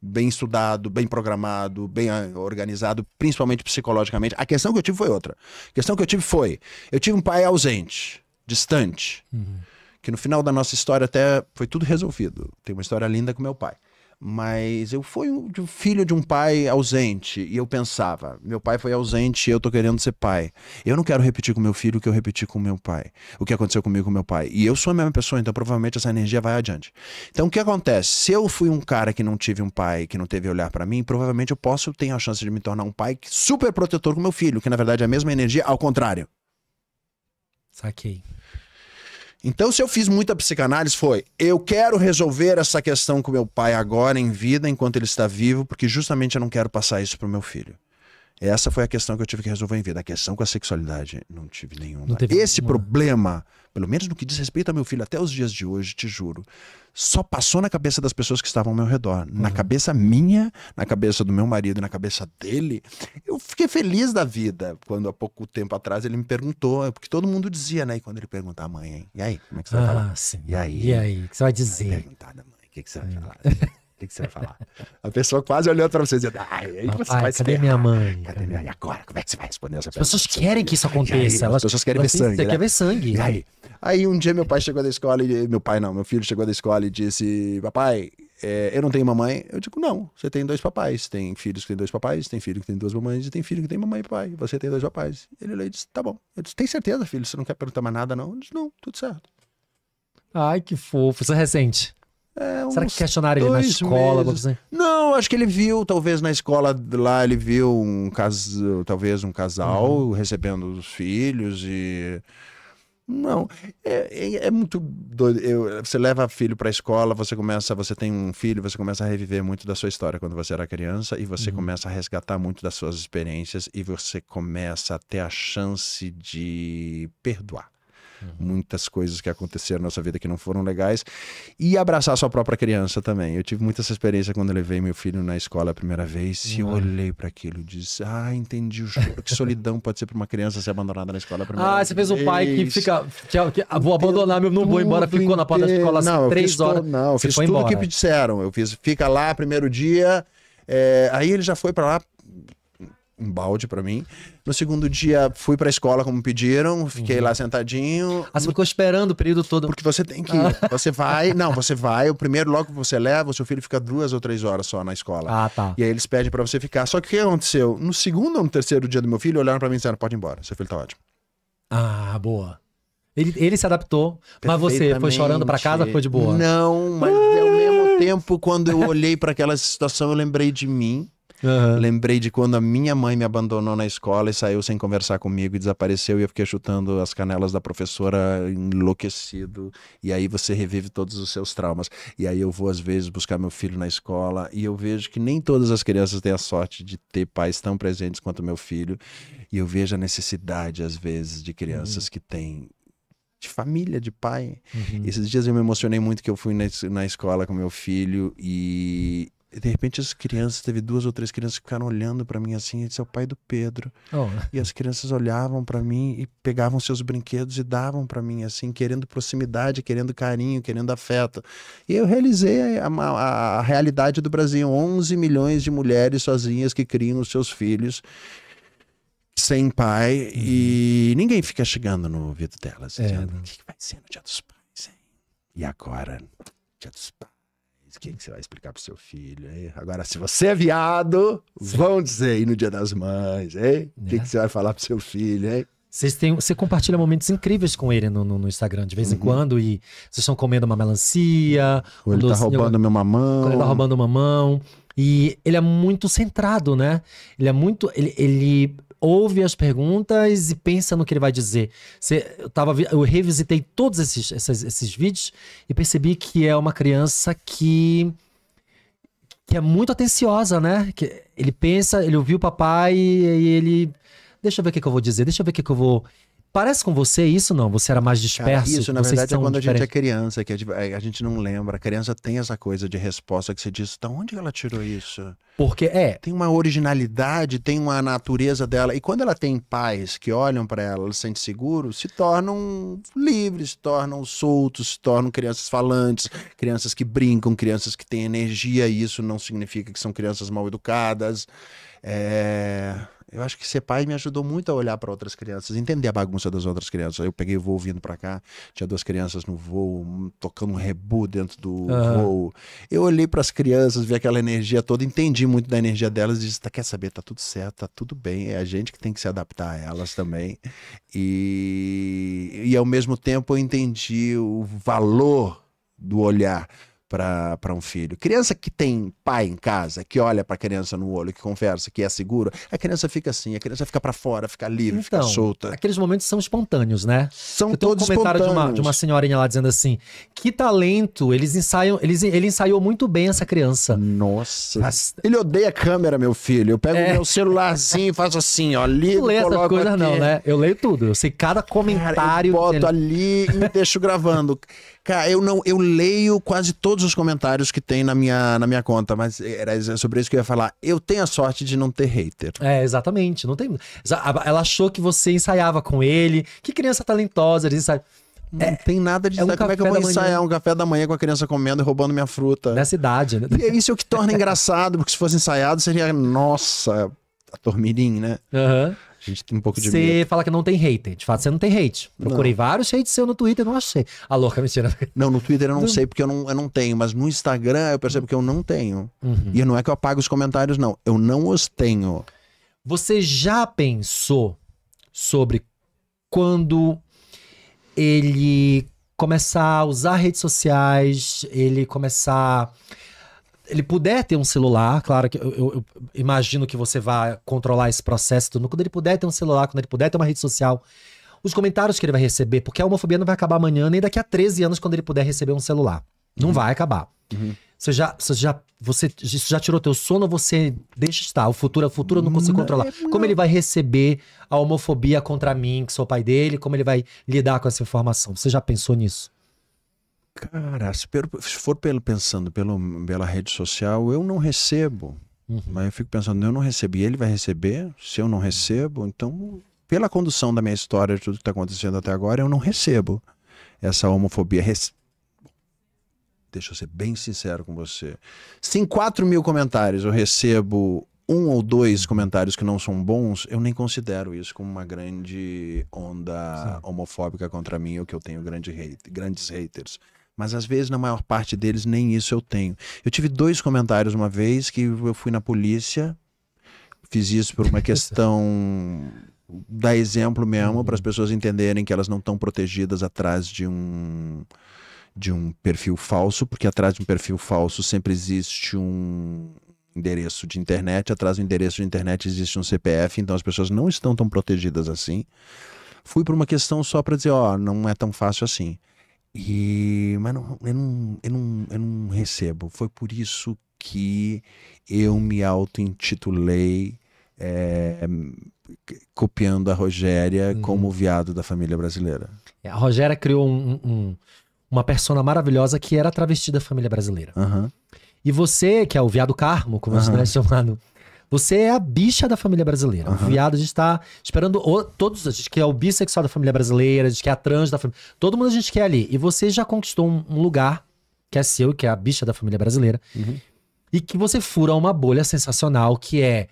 [SPEAKER 2] bem estudado, bem programado, bem ah, organizado, principalmente psicologicamente. A questão que eu tive foi outra. A questão que eu tive foi: eu tive um pai ausente, distante, uhum. que no final da nossa história até foi tudo resolvido. Tem uma história linda com meu pai mas eu fui um, filho de um pai ausente e eu pensava, meu pai foi ausente, eu tô querendo ser pai. Eu não quero repetir com meu filho o que eu repeti com meu pai, o que aconteceu comigo com meu pai. E eu sou a mesma pessoa, então provavelmente essa energia vai adiante. Então o que acontece? Se eu fui um cara que não tive um pai, que não teve olhar para mim, provavelmente eu posso ter a chance de me tornar um pai super protetor com meu filho, que na verdade é a mesma energia ao contrário. Saquei. Então, se eu fiz muita psicanálise, foi: eu quero resolver essa questão com meu pai agora em vida, enquanto ele está vivo, porque justamente eu não quero passar isso para o meu filho. Essa foi a questão que eu tive que resolver em vida. A questão com a sexualidade, não tive nenhuma. Não Esse nenhuma. problema, pelo menos no que diz respeito a meu filho, até os dias de hoje, te juro, só passou na cabeça das pessoas que estavam ao meu redor. Uhum. Na cabeça minha, na cabeça do meu marido, na cabeça dele. Eu fiquei feliz da vida quando há pouco tempo atrás ele me perguntou, porque é todo mundo dizia, né? E quando ele perguntar ah, mãe, hein? e aí, como é que você vai ah, falar? Sim. E aí? E aí,
[SPEAKER 1] o que você vai dizer? Perguntar da
[SPEAKER 2] mãe, o que, que você vai é. falar? O que, que você vai falar? a pessoa quase olhando pra você e dizendo, ai, aí Papai, você vai cadê minha mãe? Cadê minha mãe? agora? Como é que você vai responder essa As pessoas querem que isso aconteça. Aí, elas, as pessoas querem ver sangue. Você né? quer ver sangue. aí? aí um dia meu pai chegou da escola e... Meu pai não, meu filho chegou da escola e disse, papai, é, eu não tenho mamãe. Eu digo, não, você tem dois papais. Tem filhos que tem dois papais, tem filho que tem duas mamães e tem filho que tem mamãe e pai. Você tem dois papais. Ele olhou e disse, tá bom. Eu disse, tem certeza, filho? Você não quer perguntar mais nada, não? Ele disse, não, tudo certo. Ai, que fofo. Isso é recente. É, Será que questionaram ele na escola? Assim? Não, acho que ele viu, talvez na escola lá ele viu um casal, talvez um casal uhum. recebendo os filhos e não, é, é, é muito doido. Eu, você leva filho para a escola, você começa, você tem um filho, você começa a reviver muito da sua história quando você era criança e você uhum. começa a resgatar muito das suas experiências e você começa a ter a chance de perdoar uhum. muitas coisas que aconteceram na nossa vida que não foram legais. E abraçar sua própria criança também. Eu tive muita essa experiência quando eu levei meu filho na escola a primeira vez e uhum. eu olhei para aquilo e disse: Ah, entendi o choro. Que solidão pode ser para uma criança ser abandonada na escola a primeira ah, vez. Ah, você fez um pai que fica.
[SPEAKER 1] Que, é que, ah, vou abandonar, meu, não vou embora, ficou na porta da escola não, às três horas. Tudo, não, eu fiz tudo o que me
[SPEAKER 2] disseram. Eu fiz, fica lá primeiro dia. É, aí ele já foi para lá um balde para mim. No segundo dia, fui pra escola como pediram, fiquei uhum. lá sentadinho. Ah, você ficou esperando o período todo? Porque você tem que ah. ir. Você vai, não, você vai, o primeiro logo que você leva, o seu filho fica duas ou três horas só na escola. Ah, tá. E aí eles pedem para você ficar. Só que o que aconteceu? No segundo ou no terceiro dia do meu filho, olharam para mim e disseram, pode ir embora, seu filho tá ótimo. Ah, boa. Ele, ele se adaptou, mas você foi chorando para casa, foi de boa? Não, mas ao mesmo tempo, quando eu olhei para aquela situação, eu lembrei de mim. Uhum. Lembrei de quando a minha mãe me abandonou na escola e saiu sem conversar comigo e desapareceu e eu fiquei chutando as canelas da professora enlouquecido. E aí você revive todos os seus traumas. E aí eu vou às vezes buscar meu filho na escola e eu vejo que nem todas as crianças têm a sorte de ter pais tão presentes quanto meu filho. E eu vejo a necessidade às vezes de crianças uhum. que têm de família, de pai. Uhum. Esses dias eu me emocionei muito que eu fui na, na escola com meu filho e, de repente as crianças, teve duas ou três crianças que ficaram olhando para mim assim, esse é o pai do Pedro. Oh. E as crianças olhavam para mim e pegavam seus brinquedos e davam para mim assim, querendo proximidade, querendo carinho, querendo afeto. E eu realizei a, a, a realidade do Brasil, 11 milhões de mulheres sozinhas que criam os seus filhos sem pai uhum. e ninguém fica chegando no ouvido delas, é, dizendo, assim, ah, né? o que, que vai ser no Dia dos Pais, hein? E agora, Dia dos Pais. O que, que você vai explicar pro seu filho? Hein? Agora, se você é viado, Sim. vão dizer aí no Dia das Mães, hein? O é. que, que né? você vai falar pro seu filho, hein? Vocês
[SPEAKER 1] têm, você compartilha momentos incríveis com ele no, no, no Instagram, de vez uhum. em quando, e vocês estão comendo uma melancia. Ou um tá ele tá roubando eu, meu mamão. Ele tá roubando mamão. E ele é muito centrado, né? Ele é muito. Ele, ele ouve as perguntas e pensa no que ele vai dizer. Você, eu, tava, eu revisitei todos esses, esses, esses vídeos e percebi que é uma criança que que é muito atenciosa, né? Que ele pensa, ele ouviu o papai e ele. Deixa eu ver o que, que eu vou dizer, deixa eu ver o que, que eu vou Parece com você isso, não? Você era mais disperso? Cara, isso, na verdade, é quando a gente é
[SPEAKER 2] criança, que é, a gente não lembra. A criança tem essa coisa de resposta que você diz, de onde ela tirou isso? Porque é. Tem uma originalidade, tem uma natureza dela. E quando ela tem pais que olham para ela, ela se sente seguro, se tornam livres, se tornam soltos, se tornam crianças falantes, crianças que brincam, crianças que têm energia. E isso não significa que são crianças mal educadas. É eu acho que ser pai me ajudou muito a olhar para outras crianças, entender a bagunça das outras crianças. Eu peguei o voo vindo para cá, tinha duas crianças no voo, tocando um rebu dentro do uhum. voo. Eu olhei para as crianças, vi aquela energia toda, entendi muito da energia delas e disse: tá, quer saber, tá tudo certo, tá tudo bem. É a gente que tem que se adaptar a elas também. E, e ao mesmo tempo eu entendi o valor do olhar para um filho. Criança que tem pai em casa, que olha para a criança no olho, que conversa, que é seguro, a criança fica assim, a criança fica para fora, fica livre, então, fica solta. Aqueles momentos são espontâneos, né? São Eu todos um comentário espontâneos. De uma, de uma
[SPEAKER 1] senhorinha lá dizendo assim: "Que talento, eles ensaiam, eles, ele ensaiou muito bem essa criança". Nossa. As... Ele odeia a câmera,
[SPEAKER 2] meu filho. Eu pego é. meu celularzinho e faço assim, ó, ali, não leio essas coisas não, né? Eu leio tudo. Eu sei cada comentário. Cara, eu boto dele. ali e deixo gravando. Cara, eu não, eu leio quase todos os comentários que tem na minha, na minha conta, mas era é sobre isso que eu ia falar. Eu tenho a sorte de não ter hater. É,
[SPEAKER 1] exatamente. Não tem.
[SPEAKER 2] Ela achou que você ensaiava com
[SPEAKER 1] ele. Que criança talentosa, eles ensaiam. Não é, tem nada de é um como é que eu vou ensaiar manhã.
[SPEAKER 2] um café da manhã com a criança comendo e roubando minha fruta. Nessa idade, né? E é isso é o que torna engraçado, porque se fosse ensaiado seria, nossa, a Tormirim, né? Aham. Uhum. A gente tem um pouco de Você fala que não tem hater. De fato, você não tem hate. Procurei não. vários hates seu no Twitter, não achei. A louca, mentira. Não, no Twitter eu não, não, sei porque eu não, eu não tenho, mas no Instagram eu percebo que eu não tenho. Uhum. E não é que eu apago os comentários, não. Eu não os tenho.
[SPEAKER 1] Você já pensou sobre quando ele começar a usar redes sociais, ele começar ele puder ter um celular, claro que eu, eu, eu, imagino que você vá controlar esse processo, quando ele puder ter um celular, quando ele puder ter uma rede social, os comentários que ele vai receber, porque a homofobia não vai acabar amanhã, nem daqui a 13 anos, quando ele puder receber um celular. Não uhum. vai acabar. Uhum. Você já, você já, você, isso já tirou teu sono, você deixa estar. O futuro, o futuro eu não consigo não, controlar. É, não. Como ele vai receber a homofobia contra mim, que sou o pai dele, como ele vai lidar com essa informação? Você já pensou nisso?
[SPEAKER 2] Cara, se, for pelo, pensando pelo, pela rede social, eu não recebo. Uhum. Mas eu fico pensando, eu não recebi, ele vai receber? Se eu não recebo, então, pela condução da minha história, de tudo que está acontecendo até agora, eu não recebo essa homofobia. Rece... Deixa eu ser bem sincero com você. Se em 4 mil comentários eu recebo um ou dois comentários que não são bons, eu nem considero isso como uma grande onda Sim. homofóbica contra mim, ou que eu tenho grande hate, grandes haters. Mas às vezes, na maior parte deles, nem isso eu tenho. Eu tive dois comentários uma vez que eu fui na polícia, fiz isso por uma questão. dar exemplo mesmo, para as uhum. pessoas entenderem que elas não estão protegidas atrás de um de um perfil falso, porque atrás de um perfil falso sempre existe um endereço de internet, atrás do endereço de internet existe um CPF, então as pessoas não estão tão protegidas assim. Fui por uma questão só para dizer, ó, não é tão fácil assim. E, mas não, eu, não, eu, não, eu não recebo. Foi por isso que eu me auto-intitulei é, copiando a Rogéria uhum. como o viado da família brasileira. É,
[SPEAKER 1] a Rogéria criou um, um, uma persona maravilhosa que era travesti da família brasileira. Uhum. E você, que é o viado Carmo, como uhum. você está chamando você é a bicha da família brasileira. Uhum. O viado, a gente tá esperando o, todos. A gente quer é o bissexual da família brasileira, a gente quer é a trans da família. Todo mundo a gente quer ali. E você já conquistou um, um lugar que é seu, que é a bicha da família brasileira. Uhum. E que você fura uma bolha sensacional que é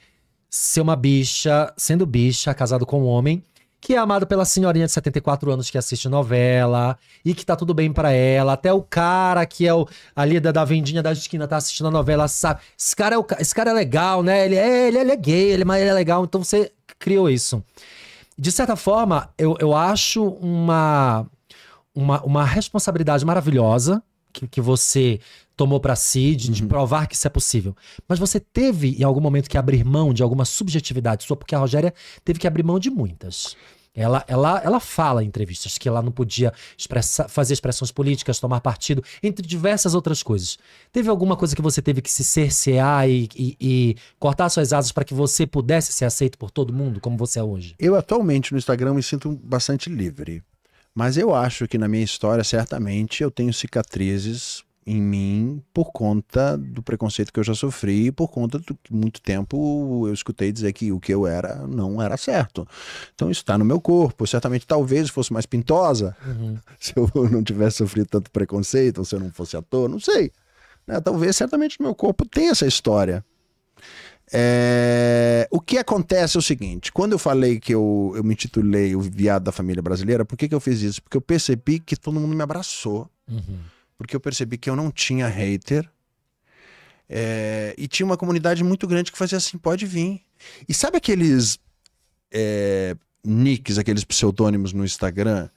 [SPEAKER 1] ser uma bicha, sendo bicha, casado com um homem que é amado pela senhorinha de 74 anos que assiste novela e que tá tudo bem para ela. Até o cara que é o ali da, da vendinha da esquina tá assistindo a novela, sabe? Esse cara é, o, esse cara é legal, né? Ele é, ele é gay, ele, mas ele é legal. Então você criou isso. De certa forma, eu, eu acho uma, uma, uma responsabilidade maravilhosa que, que você tomou para si de, uhum. provar que isso é possível. Mas você teve em algum momento que abrir mão de alguma subjetividade sua, porque a Rogéria teve que abrir mão de muitas. Ela, ela, ela fala em entrevistas que ela não podia expressa, fazer expressões políticas, tomar partido, entre diversas outras coisas. Teve alguma coisa que você teve que se cercear e, e, e cortar suas asas para que você pudesse ser aceito por todo mundo, como você é hoje?
[SPEAKER 2] Eu atualmente no Instagram me sinto bastante livre. Mas eu acho que na minha história, certamente, eu tenho cicatrizes em mim por conta do preconceito que eu já sofri, por conta do que muito tempo eu escutei dizer que o que eu era não era certo. Então isso está no meu corpo. Certamente talvez fosse mais pintosa uhum. se eu não tivesse sofrido tanto preconceito, ou se eu não fosse ator, não sei. Né? Talvez certamente no meu corpo tem essa história. É... O que acontece é o seguinte: quando eu falei que eu, eu me intitulei o viado da família brasileira, por que, que eu fiz isso? Porque eu percebi que todo mundo me abraçou. Uhum porque eu percebi que eu não tinha hater. É, e tinha uma comunidade muito grande que fazia assim: pode vir. E sabe aqueles é, nicks, aqueles pseudônimos no Instagram,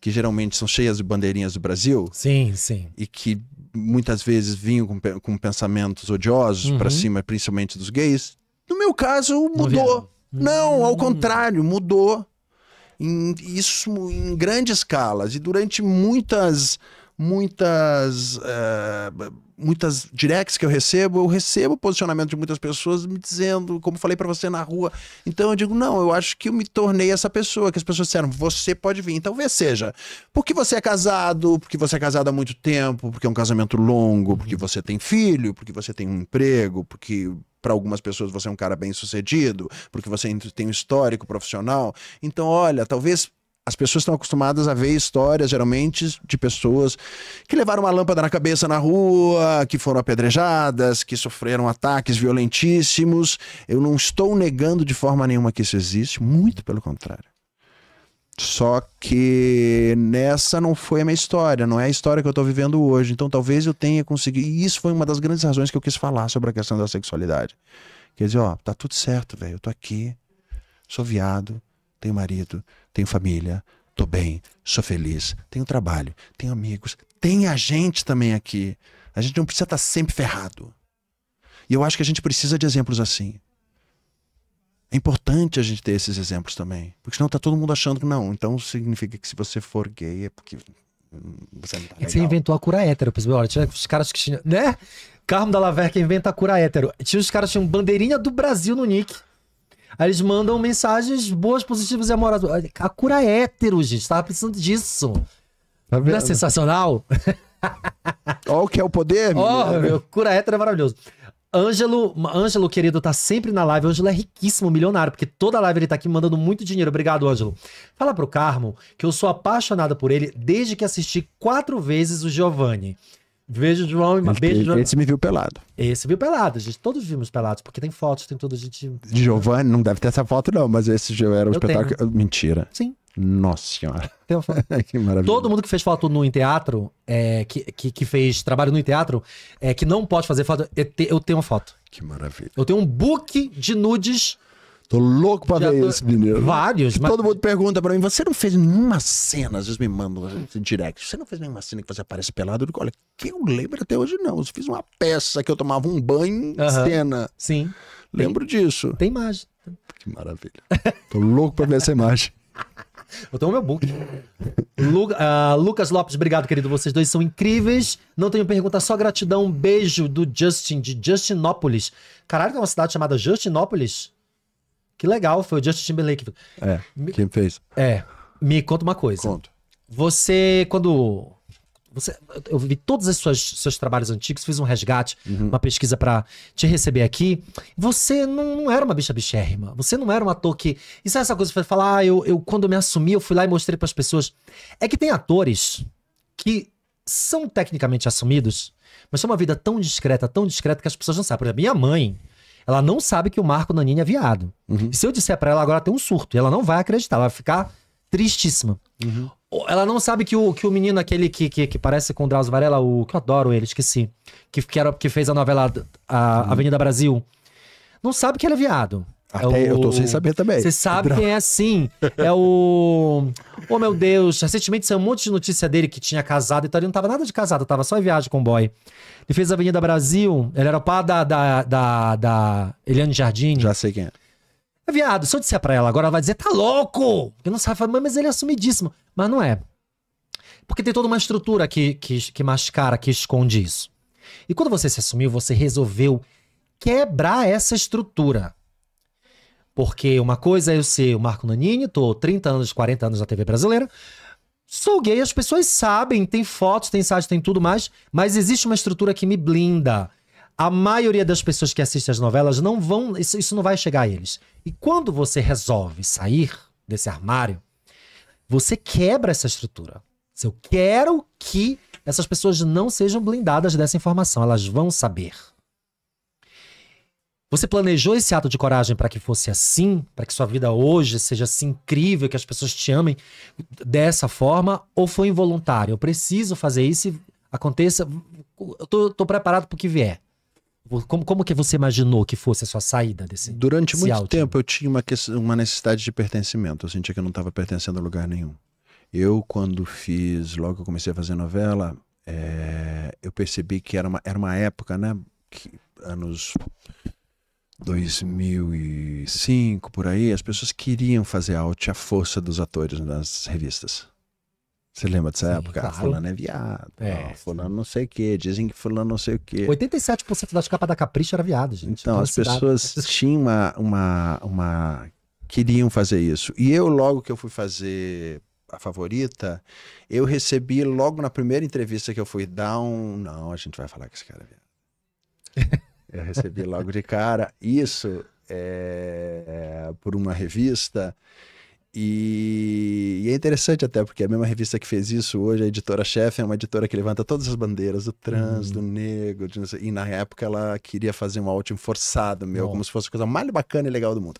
[SPEAKER 2] que geralmente são cheias de bandeirinhas do Brasil? Sim, sim. E que muitas vezes vinham com, com pensamentos odiosos uhum. para cima, principalmente dos gays. No meu caso, mudou. Não, não ao hum. contrário, mudou. Em, isso em grande escala. E durante muitas muitas. Uh, muitas directs que eu recebo, eu recebo posicionamento de muitas pessoas me dizendo, como falei para você na rua. Então eu digo, não, eu acho que eu me tornei essa pessoa, que as pessoas disseram, você pode vir. Talvez então, seja porque você é casado, porque você é casado há muito tempo, porque é um casamento longo, porque você tem filho, porque você tem um emprego, porque para algumas pessoas você é um cara bem sucedido, porque você tem um histórico profissional. Então, olha, talvez as pessoas estão acostumadas a ver histórias, geralmente, de pessoas que levaram uma lâmpada na cabeça na rua, que foram apedrejadas, que sofreram ataques violentíssimos. Eu não estou negando de forma nenhuma que isso existe, muito pelo contrário. Só que nessa não foi a minha história, não é a história que eu estou vivendo hoje. Então talvez eu tenha conseguido. E isso foi uma das grandes razões que eu quis falar sobre a questão da sexualidade. Quer dizer, ó, tá tudo certo, velho. Eu tô aqui, sou viado, tenho marido, tenho família, tô bem, sou feliz, tenho trabalho, tenho amigos, tem a gente também aqui. A gente não precisa estar tá sempre ferrado. E eu acho que a gente precisa de exemplos assim. É importante a gente ter esses exemplos também. Porque senão tá todo mundo achando que não. Então significa que se você for gay é porque.
[SPEAKER 1] Você, não tá é legal. você inventou a cura hétero, pessoal. Olha, tinha os caras que tinham. Né? Carmo da Laverca inventa a cura hétero. Tinha os caras que tinham bandeirinha do Brasil no nick. Aí eles mandam mensagens boas, positivas e amorosas. A cura é hétero, gente. Tava precisando disso. Tá Não é sensacional? Olha o que é o poder, Ó, oh, meu, cura hétero é maravilhoso. Ângelo, Ângelo, querido, tá sempre na live. Ângelo é riquíssimo, milionário, porque toda live ele tá aqui mandando muito dinheiro. Obrigado, Ângelo. Fala pro Carmo que eu sou apaixonada por ele desde que assisti quatro vezes o Giovanni.
[SPEAKER 2] Beijo, João Beijo, João. Esse me viu pelado.
[SPEAKER 1] Esse viu pelado, gente. Todos vimos pelados, porque tem fotos, tem tudo. A gente.
[SPEAKER 2] De Giovanni, não deve ter essa foto, não, mas esse já era o um espetáculo. Tenho. Mentira. Sim. Nossa senhora. Tem uma foto. que maravilha.
[SPEAKER 1] Todo mundo que fez foto no em teatro, é, que, que, que, fez trabalho no em teatro, é, que não pode fazer foto, eu tenho uma foto. Que maravilha. Eu tenho um book
[SPEAKER 2] de nudes Tô louco pra Já ver tô... esse menino. Vários, mas... Todo mundo pergunta pra mim: você não fez nenhuma cena? Às vezes me mandam direct. Você não fez nenhuma cena que você aparece pelado? Eu digo, olha, que eu lembro até hoje não. Eu fiz uma peça que eu tomava um banho uh -huh. cena. Sim. Lembro Tem... disso. Tem imagem. Que maravilha. Tô louco pra ver essa imagem. Eu tenho
[SPEAKER 1] meu book. Lu, uh, Lucas Lopes, obrigado, querido. Vocês dois são incríveis. Não tenho pergunta, só gratidão. Um beijo do Justin, de Justinópolis. Caralho, tem uma cidade chamada Justinópolis? Que legal, foi o Justin Timberlake.
[SPEAKER 2] É, me, quem fez.
[SPEAKER 1] É, me conta uma coisa. Conta. Você, quando... Você, eu vi todos os seus, seus trabalhos antigos, fiz um resgate, uhum. uma pesquisa para te receber aqui. Você não, não, era uma bicha bichérrima. Você não era um ator que. isso é essa coisa? Você falar, ah, eu, eu, quando eu me assumi, eu fui lá e mostrei para as pessoas. É que tem atores que são tecnicamente assumidos, mas tem uma vida tão discreta, tão discreta que as pessoas não sabem. Por exemplo, minha mãe ela não sabe que o Marco Nanini é viado. Uhum. Se eu disser para ela agora tem um surto, ela não vai acreditar, ela vai ficar tristíssima. Uhum. Ela não sabe que o, que o menino, aquele que, que, que parece com o Drauzio Varela, o que eu adoro ele, esqueci, que, que, era, que fez a novela a, uhum. Avenida Brasil, não sabe que ele é viado. É Até é o... eu tô sem saber também. Você sabe quem é assim. É o. Oh, meu Deus. Recentemente saiu um monte de notícia dele que tinha casado e tal. Ele não tava nada de casado, tava só em viagem com o boy. Ele fez a Avenida Brasil. Ele era o pá da, da, da, da Eliane Jardim. Já sei quem é. É viado. Se eu disser pra ela agora, ela vai dizer: tá louco! Eu não sabe. Mas ele é assumidíssimo. Mas não é. Porque tem toda uma estrutura que, que, que mascara, que esconde isso. E quando você se assumiu, você resolveu quebrar essa estrutura. Porque uma coisa é eu ser o Marco Nanini, tô 30 anos, 40 anos na TV brasileira. Sou gay, as pessoas sabem, tem fotos, tem sites, tem tudo mais, mas existe uma estrutura que me blinda. A maioria das pessoas que assistem as novelas não vão. Isso, isso não vai chegar a eles. E quando você resolve sair desse armário, você quebra essa estrutura. Eu quero que essas pessoas não sejam blindadas dessa informação, elas vão saber. Você planejou esse ato de coragem para que fosse assim, para que sua vida hoje seja assim incrível, que as pessoas te amem dessa forma, ou foi involuntário? Eu preciso fazer isso e aconteça. Eu tô, tô preparado para o que vier. Como, como que você imaginou que fosse a sua saída desse? Durante muito áudio?
[SPEAKER 2] tempo eu tinha uma, uma necessidade de pertencimento. Eu sentia que eu não estava pertencendo a lugar nenhum. Eu, quando fiz, logo que eu comecei a fazer novela, é, eu percebi que era uma, era uma época, né? Que, anos 2005, por aí, as pessoas queriam fazer out a força dos atores nas revistas. Você lembra dessa Sim, época? Ah, claro. Ah, fulano é viado. É. fulano não sei o quê. Dizem que fulano não sei o quê.
[SPEAKER 1] 87% das capas da Capricha era viado, gente. Então, então as assim, pessoas
[SPEAKER 2] cidade. tinham uma, uma, uma... Queriam fazer isso. E eu, logo que eu fui fazer a favorita, eu recebi logo na primeira entrevista que eu fui dar um... Não, a gente vai falar que esse cara é viado. Eu recebi logo de cara. Isso é, é, por uma revista. E, e, é interessante até, porque é a mesma revista que fez isso hoje, a editora-chefe, é uma editora que levanta todas as bandeiras do trans, uhum. do negro, de, e na época ela queria fazer um outing forçado meu, Bom. como se fosse a coisa mais bacana e legal do mundo.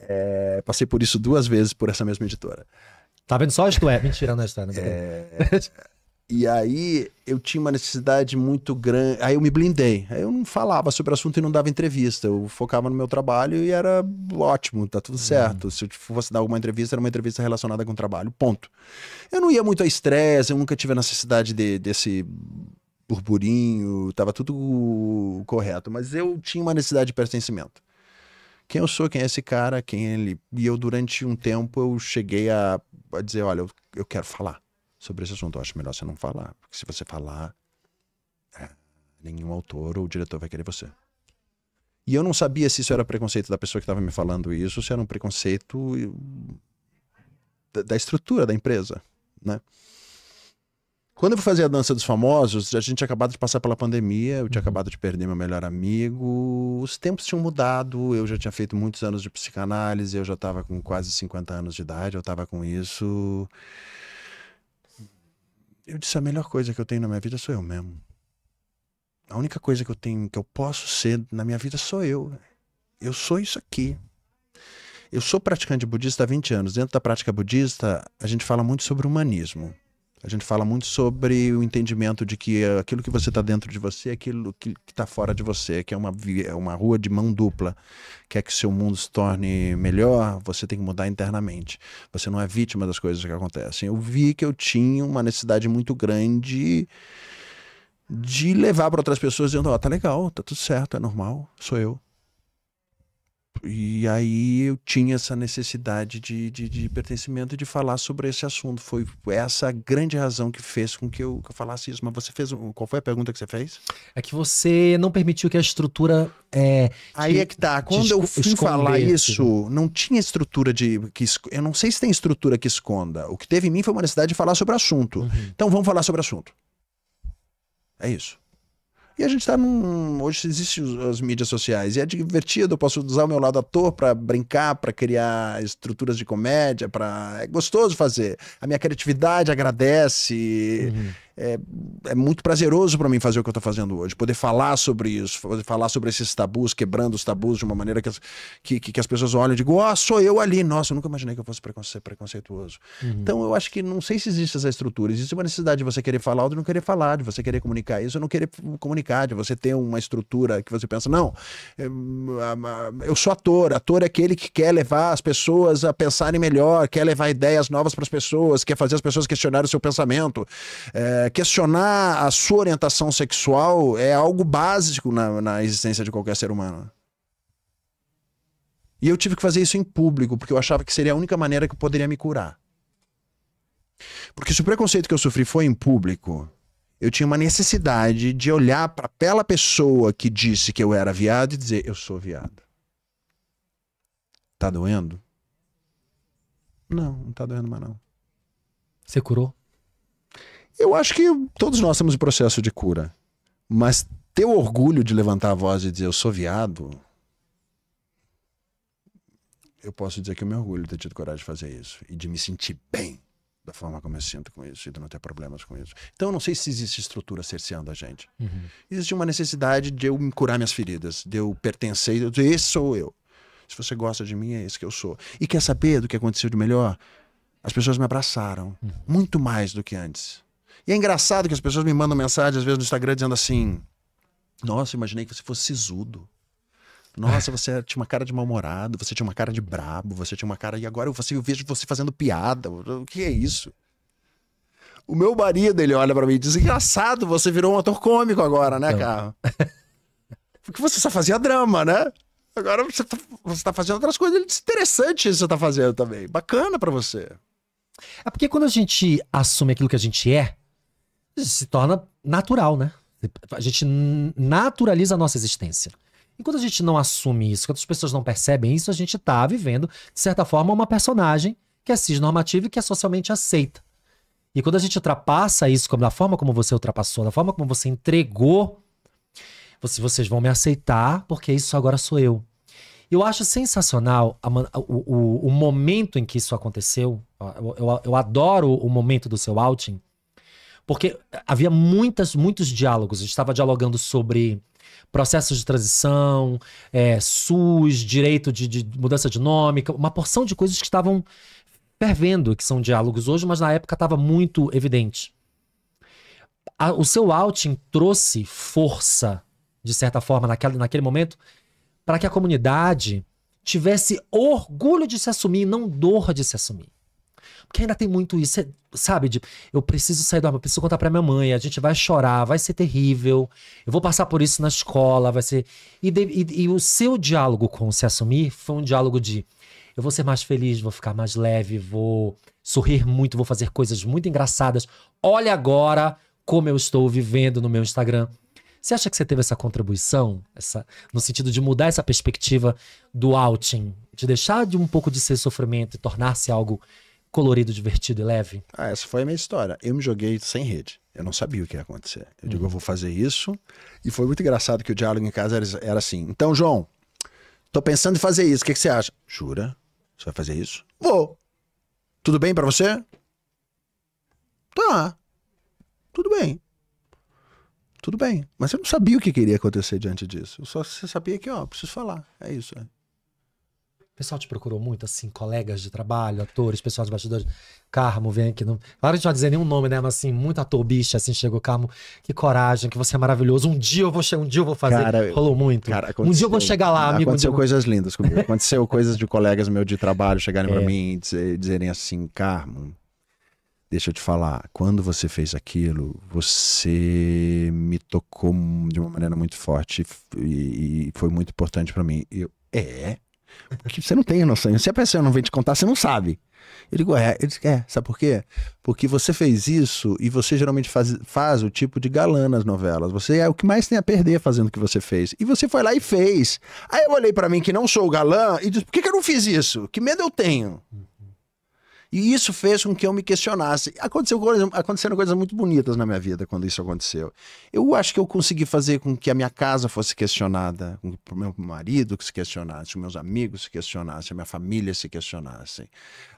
[SPEAKER 2] É, passei por isso duas vezes por essa mesma editora.
[SPEAKER 1] Tá vendo só isto é? Mentira, não é, não tá é.
[SPEAKER 2] E aí eu tinha uma necessidade muito grande. Aí eu me blindei. Aí eu não falava sobre o assunto e não dava entrevista. Eu focava no meu trabalho e era ótimo, tá tudo certo. Uhum. Se eu fosse dar alguma entrevista, era uma entrevista relacionada com o trabalho. Ponto. Eu não ia muito a estresse, eu nunca tive a necessidade de, desse burburinho, tava tudo correto. Mas eu tinha uma necessidade de pertencimento. Quem eu sou, quem é esse cara, quem é ele. E eu, durante um tempo, eu cheguei a, a dizer: olha, eu, eu quero falar sobre esse assunto. Eu acho melhor você não falar, porque se você falar, é, nenhum autor ou diretor vai querer você. E eu não sabia se isso era preconceito da pessoa que estava me falando isso, se era um preconceito da, estrutura da empresa, né? Quando eu fui fazer a dança dos famosos, a gente tinha acabado de passar pela pandemia, eu tinha uhum. acabado de perder meu melhor amigo, os tempos tinham mudado, eu já tinha feito muitos anos de psicanálise, eu já estava com quase 50 anos de idade, eu estava com isso eu disse: a melhor coisa que eu tenho na minha vida sou eu mesmo. A única coisa que eu tenho, que eu posso ser na minha vida sou eu. Eu sou isso aqui. Eu sou praticante budista há 20 anos. Dentro da prática budista, a gente fala muito sobre humanismo. A gente fala muito sobre o entendimento de que aquilo que você está dentro de você é aquilo que está fora de você, que é uma, é uma rua de mão dupla. Quer que seu mundo se torne melhor, você tem que mudar internamente. Você não é vítima das coisas que acontecem. Eu vi que eu tinha uma necessidade muito grande de levar para outras pessoas dizendo: Ó, oh, tá legal, tá tudo certo, é normal, sou eu e aí eu tinha essa necessidade de, de, de pertencimento de falar sobre esse assunto. Foi essa a grande razão que fez com que eu, que eu falasse isso. Mas você fez. Qual foi a pergunta que você fez?
[SPEAKER 1] É que você não permitiu que a estrutura. É, aí te, é que tá. Quando eu fui falar né? isso,
[SPEAKER 2] não tinha estrutura de. que Eu não sei se tem estrutura que esconda. O que teve em mim foi uma necessidade de falar sobre o assunto. Uhum. Então vamos falar sobre o assunto. É isso. E a gente está num. Hoje existem as mídias sociais e é divertido, eu posso usar o meu lado ator para brincar, para criar estruturas de comédia, para. É gostoso fazer. A minha criatividade agradece. Uhum é, é muito prazeroso para mim fazer o que eu estou fazendo hoje, poder falar sobre isso, poder falar sobre esses tabus, quebrando os tabus de uma maneira que as, que, que, que as pessoas olham e digam, ó, oh, sou eu ali, nossa, eu nunca imaginei que eu fosse preconce preconceituoso. Uhum. Então eu acho que não sei se existe essa estrutura, existe uma necessidade de você querer falar ou de não querer falar, de você querer comunicar isso ou não querer comunicar, de você ter uma estrutura que você pensa, não, eu sou ator, ator é aquele que quer levar as pessoas a pensarem melhor, quer levar ideias novas para as pessoas, quer fazer as pessoas questionarem o seu pensamento, é, questionar a sua orientação sexual é algo básico na, na existência de qualquer ser humano. E eu tive que fazer isso em público, porque eu achava que seria a única maneira que eu poderia me curar. Porque se o preconceito que eu sofri foi em público, eu tinha uma necessidade de olhar para aquela pessoa que disse que eu era viado e dizer: Eu sou viado. Tá doendo? Não, não tá doendo mais não. Você curou? Eu acho que todos nós temos um processo de cura. Mas ter o orgulho de levantar a voz e dizer eu sou viado. Eu posso dizer que eu me orgulho de ter tido coragem de fazer isso e de me sentir bem da forma como eu sinto com isso e de não ter problemas com isso. Então, eu não sei se existe estrutura cerceando a gente. Uhum. Existe uma necessidade de eu curar minhas feridas, de eu pertencer, de eu dizer, esse sou eu. Se você gosta de mim, é esse que eu sou. E quer saber do que aconteceu de melhor? As pessoas me abraçaram, uhum. muito mais do que antes. E é engraçado que as pessoas me mandam mensagem, às vezes, no Instagram, dizendo assim: Nossa, imaginei que você fosse sisudo. Nossa, você tinha uma cara de mal-humorado, você tinha uma cara de brabo, você tinha uma cara. E agora eu, você, eu vejo você fazendo piada. O que é isso? O meu marido, ele olha para mim e diz: Engraçado, você virou um ator cômico agora, né, cara? Porque você só fazia drama, né? Agora você tá, você tá fazendo outras coisas. interessantes Interessante que você tá fazendo também. Bacana para você.
[SPEAKER 1] É porque quando a gente assume aquilo que a gente é, se torna natural, né? A gente naturaliza a nossa existência. Enquanto a gente não assume isso, enquanto as pessoas não percebem isso, a gente está vivendo, de certa forma, uma personagem que é cisnormativa e que é socialmente aceita. E quando a gente ultrapassa isso, como da forma como você ultrapassou, da forma como você entregou, você, vocês vão me aceitar, porque isso agora sou eu. Eu acho sensacional a, o, o, o, momento em que isso aconteceu. Eu, eu, eu adoro o momento do seu outing, porque havia muitas, muitos diálogos. A gente estava dialogando sobre processos de transição, é, SUS, direito de, de mudança de nome, uma porção de coisas que estavam fervendo, que são diálogos hoje, mas na época estava muito evidente. A, o seu outing trouxe força, de certa forma, naquela, naquele momento, para que a comunidade tivesse orgulho de se assumir, não dor de se assumir. Porque ainda tem muito isso, sabe? De, eu preciso sair do armário, preciso contar pra minha mãe, a gente vai chorar, vai ser terrível, eu vou passar por isso na escola, vai ser. E, de, e, e o seu diálogo com se assumir foi um diálogo de eu vou ser mais feliz, vou ficar mais leve, vou sorrir muito, vou fazer coisas muito engraçadas. Olha agora como eu estou vivendo no meu Instagram. Você acha que você teve essa contribuição, essa, no sentido de mudar essa perspectiva do outing, de deixar de um pouco de ser sofrimento e tornar-se algo colorido, divertido e
[SPEAKER 2] leve? Ah, essa foi a minha história. Eu me joguei sem rede. Eu não sabia o que ia acontecer. Eu uhum. digo, eu vou fazer isso. E foi muito engraçado que o diálogo em casa era, era assim. Então, João, tô pensando em fazer isso. O que, que você acha? Jura? Você vai fazer isso? Vou. Tudo bem para você? Tá. Tudo bem. Tudo bem. Mas eu não sabia o que queria acontecer diante disso. Eu só sabia que, ó, preciso falar. É isso. É
[SPEAKER 1] pessoal te procurou muito, assim, colegas de trabalho, atores, pessoal de bastidores. Carmo, vem aqui. Não... Claro, a gente não vai dizer nenhum nome, né? Mas assim, muito ator bicha, assim, chegou, Carmo, que coragem, que você é maravilhoso. Um dia eu vou, chegar, um dia eu vou fazer. Cara, Rolou muito. Cara, um dia eu vou chegar lá, amigo. Aconteceu um coisas
[SPEAKER 2] lindas comigo. Aconteceu coisas de colegas meus de trabalho chegarem é. para mim e dizerem assim, Carmo, deixa eu te falar, quando você fez aquilo, você me tocou de uma maneira muito forte e, e foi muito importante para mim. Eu, é, porque você não tem noção. Se a pessoa não vem te contar, você não sabe. Eu digo, é, ele é, sabe por quê? Porque você fez isso e você geralmente faz, faz o tipo de galã nas novelas. Você é o que mais tem a perder fazendo o que você fez. E você foi lá e fez. Aí eu olhei para mim que não sou o galã e disse, por que, que eu não fiz isso? Que medo eu tenho? E isso fez com que eu me questionasse. Aconteceu coisa, aconteceram coisas muito bonitas na minha vida quando isso aconteceu. Eu acho que eu consegui fazer com que a minha casa fosse questionada, com que o meu marido que se questionasse, os meus amigos se questionassem, a minha família se questionasse.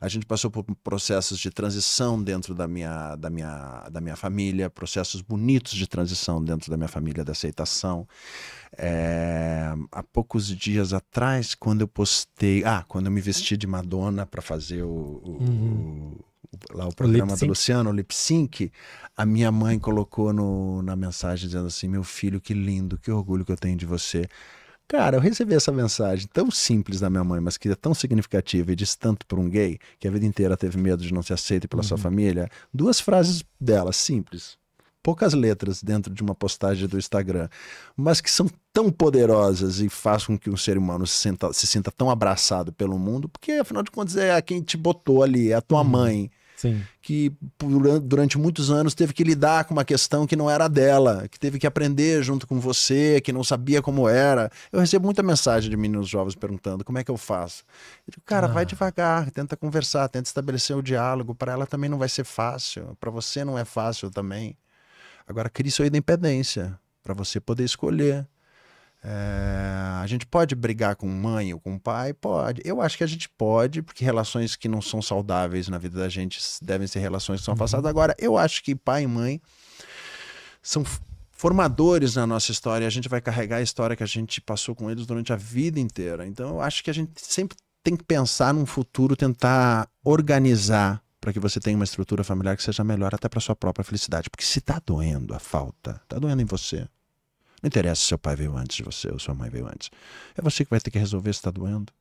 [SPEAKER 2] A gente passou por processos de transição dentro da minha, da minha, da minha família, processos bonitos de transição dentro da minha família, da aceitação é, há poucos dias atrás, quando eu postei. Ah, quando eu me vesti de Madonna para fazer o, o, uhum. o, lá o programa o do Luciano, o lip sync, a minha mãe colocou no, na mensagem dizendo assim: Meu filho, que lindo, que orgulho que eu tenho de você. Cara, eu recebi essa mensagem tão simples da minha mãe, mas que é tão significativa e diz tanto para um gay que a vida inteira teve medo de não ser aceito pela uhum. sua família. Duas frases dela, simples poucas letras dentro de uma postagem do Instagram, mas que são tão poderosas e faz com que um ser humano se sinta, se sinta tão abraçado pelo mundo, porque afinal de contas é quem te botou ali, é a tua uhum. mãe. Sim. que durante muitos anos teve que lidar com uma questão que não era dela, que teve que aprender junto com você, que não sabia como era. Eu recebo muita mensagem de meninos jovens perguntando como é que eu faço. Eu digo, cara, ah. vai devagar, tenta conversar, tenta estabelecer o diálogo. Para ela também não vai ser fácil, para você não é fácil também. Agora crie sua independência para você poder escolher. É, a gente pode brigar com mãe ou com pai? Pode. Eu acho que a gente pode, porque relações que não são saudáveis na vida da gente devem ser relações que são afastadas. Uhum. Agora, eu acho que pai e mãe são formadores na nossa história. A gente vai carregar a história que a gente passou com eles durante a vida inteira. Então, eu acho que a gente sempre tem que pensar num futuro, tentar organizar para que você tenha uma estrutura familiar que seja melhor até para sua própria felicidade. Porque se está doendo a falta, está doendo em você. Não interessa se seu pai veio antes de você ou sua mãe veio antes. É você que vai ter que resolver se está doendo.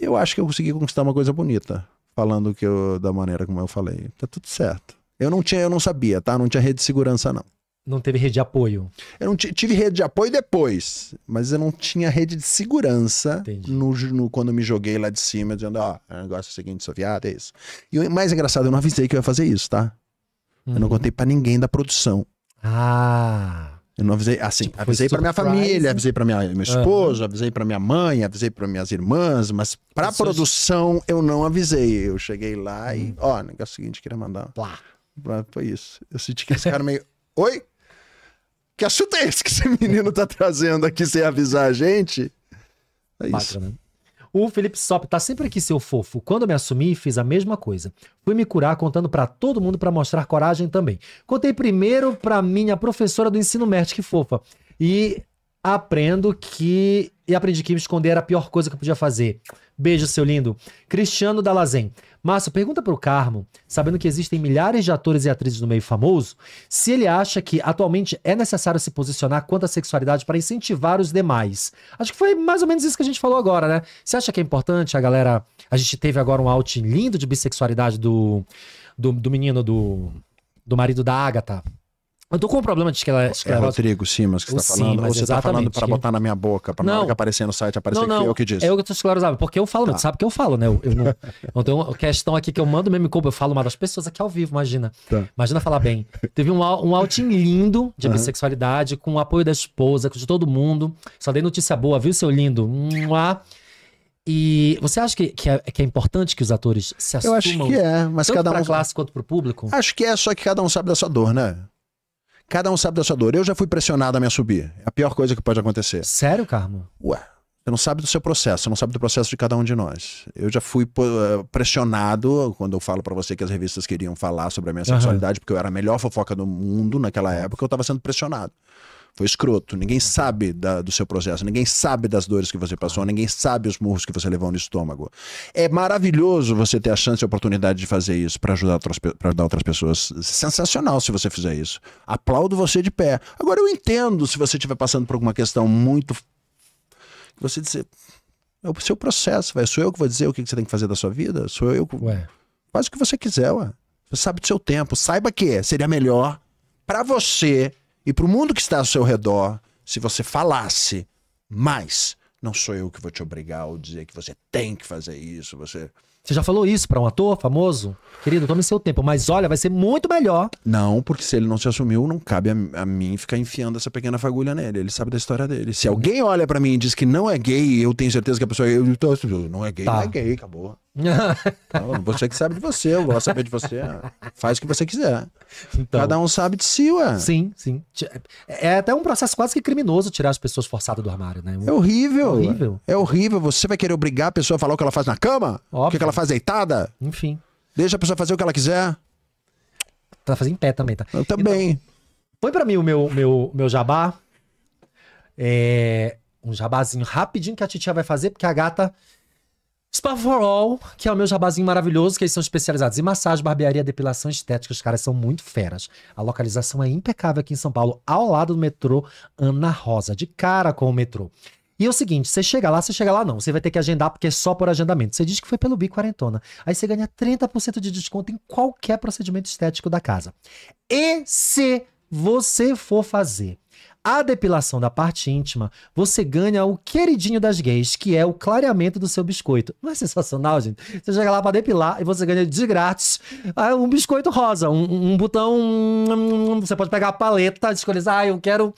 [SPEAKER 2] Eu acho que eu consegui conquistar uma coisa bonita, falando que eu, da maneira como eu falei. Tá tudo certo. Eu não tinha, eu não sabia, tá? Não tinha rede de segurança, não não teve rede de apoio? Eu não tive rede de apoio depois, mas eu não tinha rede de segurança no, no, quando me joguei lá de cima, dizendo, ó, oh, o negócio é o seguinte, sou viado, é isso. E o mais engraçado, eu não avisei que eu ia fazer isso, tá? Uhum. Eu não uhum. contei para ninguém da produção. Ah. Eu não avisei, assim, tipo, avisei para minha família, avisei para minha meu esposo, uhum. avisei para minha mãe, avisei para minhas irmãs, mas para produção eu não avisei. Eu cheguei lá e, uhum. ó, negócio é o seguinte, queria mandar. Plá. Foi isso. Eu senti que esse cara meio, oi, que assunto é esse que esse menino tá trazendo aqui sem avisar a gente? É isso. Bacana. Né?
[SPEAKER 1] O Felipe Sop tá sempre aqui, seu fofo. Quando me assumi, fiz a mesma coisa. Fui me curar contando para todo mundo para mostrar coragem também. Contei primeiro para minha professora do ensino médio, que fofa. E aprendo que. E aprendi que me esconder era a pior coisa que eu podia fazer. Beijo, seu lindo. Cristiano Dalazen. Márcio, pergunta pro Carmo, sabendo que existem milhares de atores e atrizes no meio famoso, se ele acha que atualmente é necessário se posicionar quanto à sexualidade para incentivar os demais. Acho que foi mais ou menos isso que a gente falou agora, né? Você acha que é importante a galera. A gente teve agora um out lindo de bissexualidade do, do, do menino do, do marido da Agatha. Eu tô com um problema de ela É Rodrigo Simas que você tá falando. Ou você tá falando pra que... botar
[SPEAKER 2] na minha boca, pra não hora aparecer no site, aparecer não, não, que eu que disse. É eu que
[SPEAKER 1] tô esclarecendo porque eu falo, tá. sabe que eu falo, né? Eu, eu não, eu tenho uma questão aqui que eu mando meme culpa, eu falo mal das pessoas aqui ao vivo, imagina. Tá. Imagina falar bem. Teve um, um outing lindo de uhum. bissexualidade, com o apoio da esposa, de todo mundo. Só dei notícia boa, viu, seu lindo? Mua.
[SPEAKER 2] E você acha que, que é, que, é, importante que os atores se assumam? Eu acho que é, mas cada um. Pra classe
[SPEAKER 1] quanto pro público? Acho
[SPEAKER 2] que é, só que cada um sabe da sua dor, né? Cada um sabe da sua dor. Eu já fui pressionado a me subir. É a pior coisa que pode acontecer. Sério, Carmo? Ué. Você não sabe do seu processo, você não sabe do processo de cada um de nós. Eu já fui eh, pressionado quando eu falo para você que as revistas queriam falar sobre a minha sexualidade, uhum. porque eu era a melhor fofoca do mundo naquela época, eu estava sendo pressionado foi escroto. Ninguém sabe da, do seu processo, ninguém sabe das dores que você passou, ah. ninguém sabe os murros que você levou no estômago. É maravilhoso você ter a chance e a oportunidade de fazer isso para ajudar, outras, ajudar outras pessoas. Sensacional se você fizer isso. Aplaudo você de pé. Agora eu entendo se você estiver passando por alguma questão muito. Você dizer. É o seu processo, véio. sou eu que vou dizer o que você tem que fazer da sua vida? Sou eu que. Ué. Faz o que você quiser, ué. Você sabe do seu tempo. Saiba que é. seria melhor para você e para o mundo que está ao seu redor, se você falasse mais, não sou eu que vou te obrigar ou dizer que você tem que fazer isso, você. Você já falou isso para um ator famoso? Querido, tome seu tempo, mas olha, vai ser muito melhor. Não, porque se ele não se assumiu, não cabe a, a mim ficar enfiando essa pequena fagulha nele. Ele sabe da história dele. Se alguém olha para mim e diz que não é gay, eu tenho certeza que a pessoa eu, não é gay, tá. não é gay, acabou. Então, você que sabe de você, eu gosto de saber de você. Faz o que você quiser. Então, Cada um sabe de si, ué. Sim, sim.
[SPEAKER 1] É, é até um processo quase que criminoso tirar as pessoas forçadas do armário, né? É horrível. É horrível. É horrível.
[SPEAKER 2] Você vai querer obrigar a pessoa a falar o que ela faz na cama? Óbvio. O que ela faz deitada? Enfim. Deixa a pessoa fazer o que ela quiser.
[SPEAKER 1] Tá fazendo em pé também,
[SPEAKER 2] tá? Eu também. Então, põe para mim o meu, meu,
[SPEAKER 1] meu jabá. É, um jabazinho rapidinho que a titia vai fazer, porque a gata Spa for All, que é o meu jabazinho maravilhoso, que eles são especializados em massagem, barbearia, depilação estética. Os caras são muito feras. A localização é impecável aqui em São Paulo, ao lado do metrô Ana Rosa, de cara com o metrô. E é o seguinte, você chega lá, você chega lá não, você vai ter que agendar porque é só por agendamento. Você diz que foi pelo Bi Quarentona, aí você ganha 30% de desconto em qualquer procedimento estético da casa. E se você for fazer a depilação da parte íntima, você ganha o queridinho das gays, que é o clareamento do seu biscoito. Não é sensacional, gente? Você chega lá para depilar e você ganha de grátis ah, um biscoito rosa, um, um botão. você pode pegar a paleta, escolher, ah, eu quero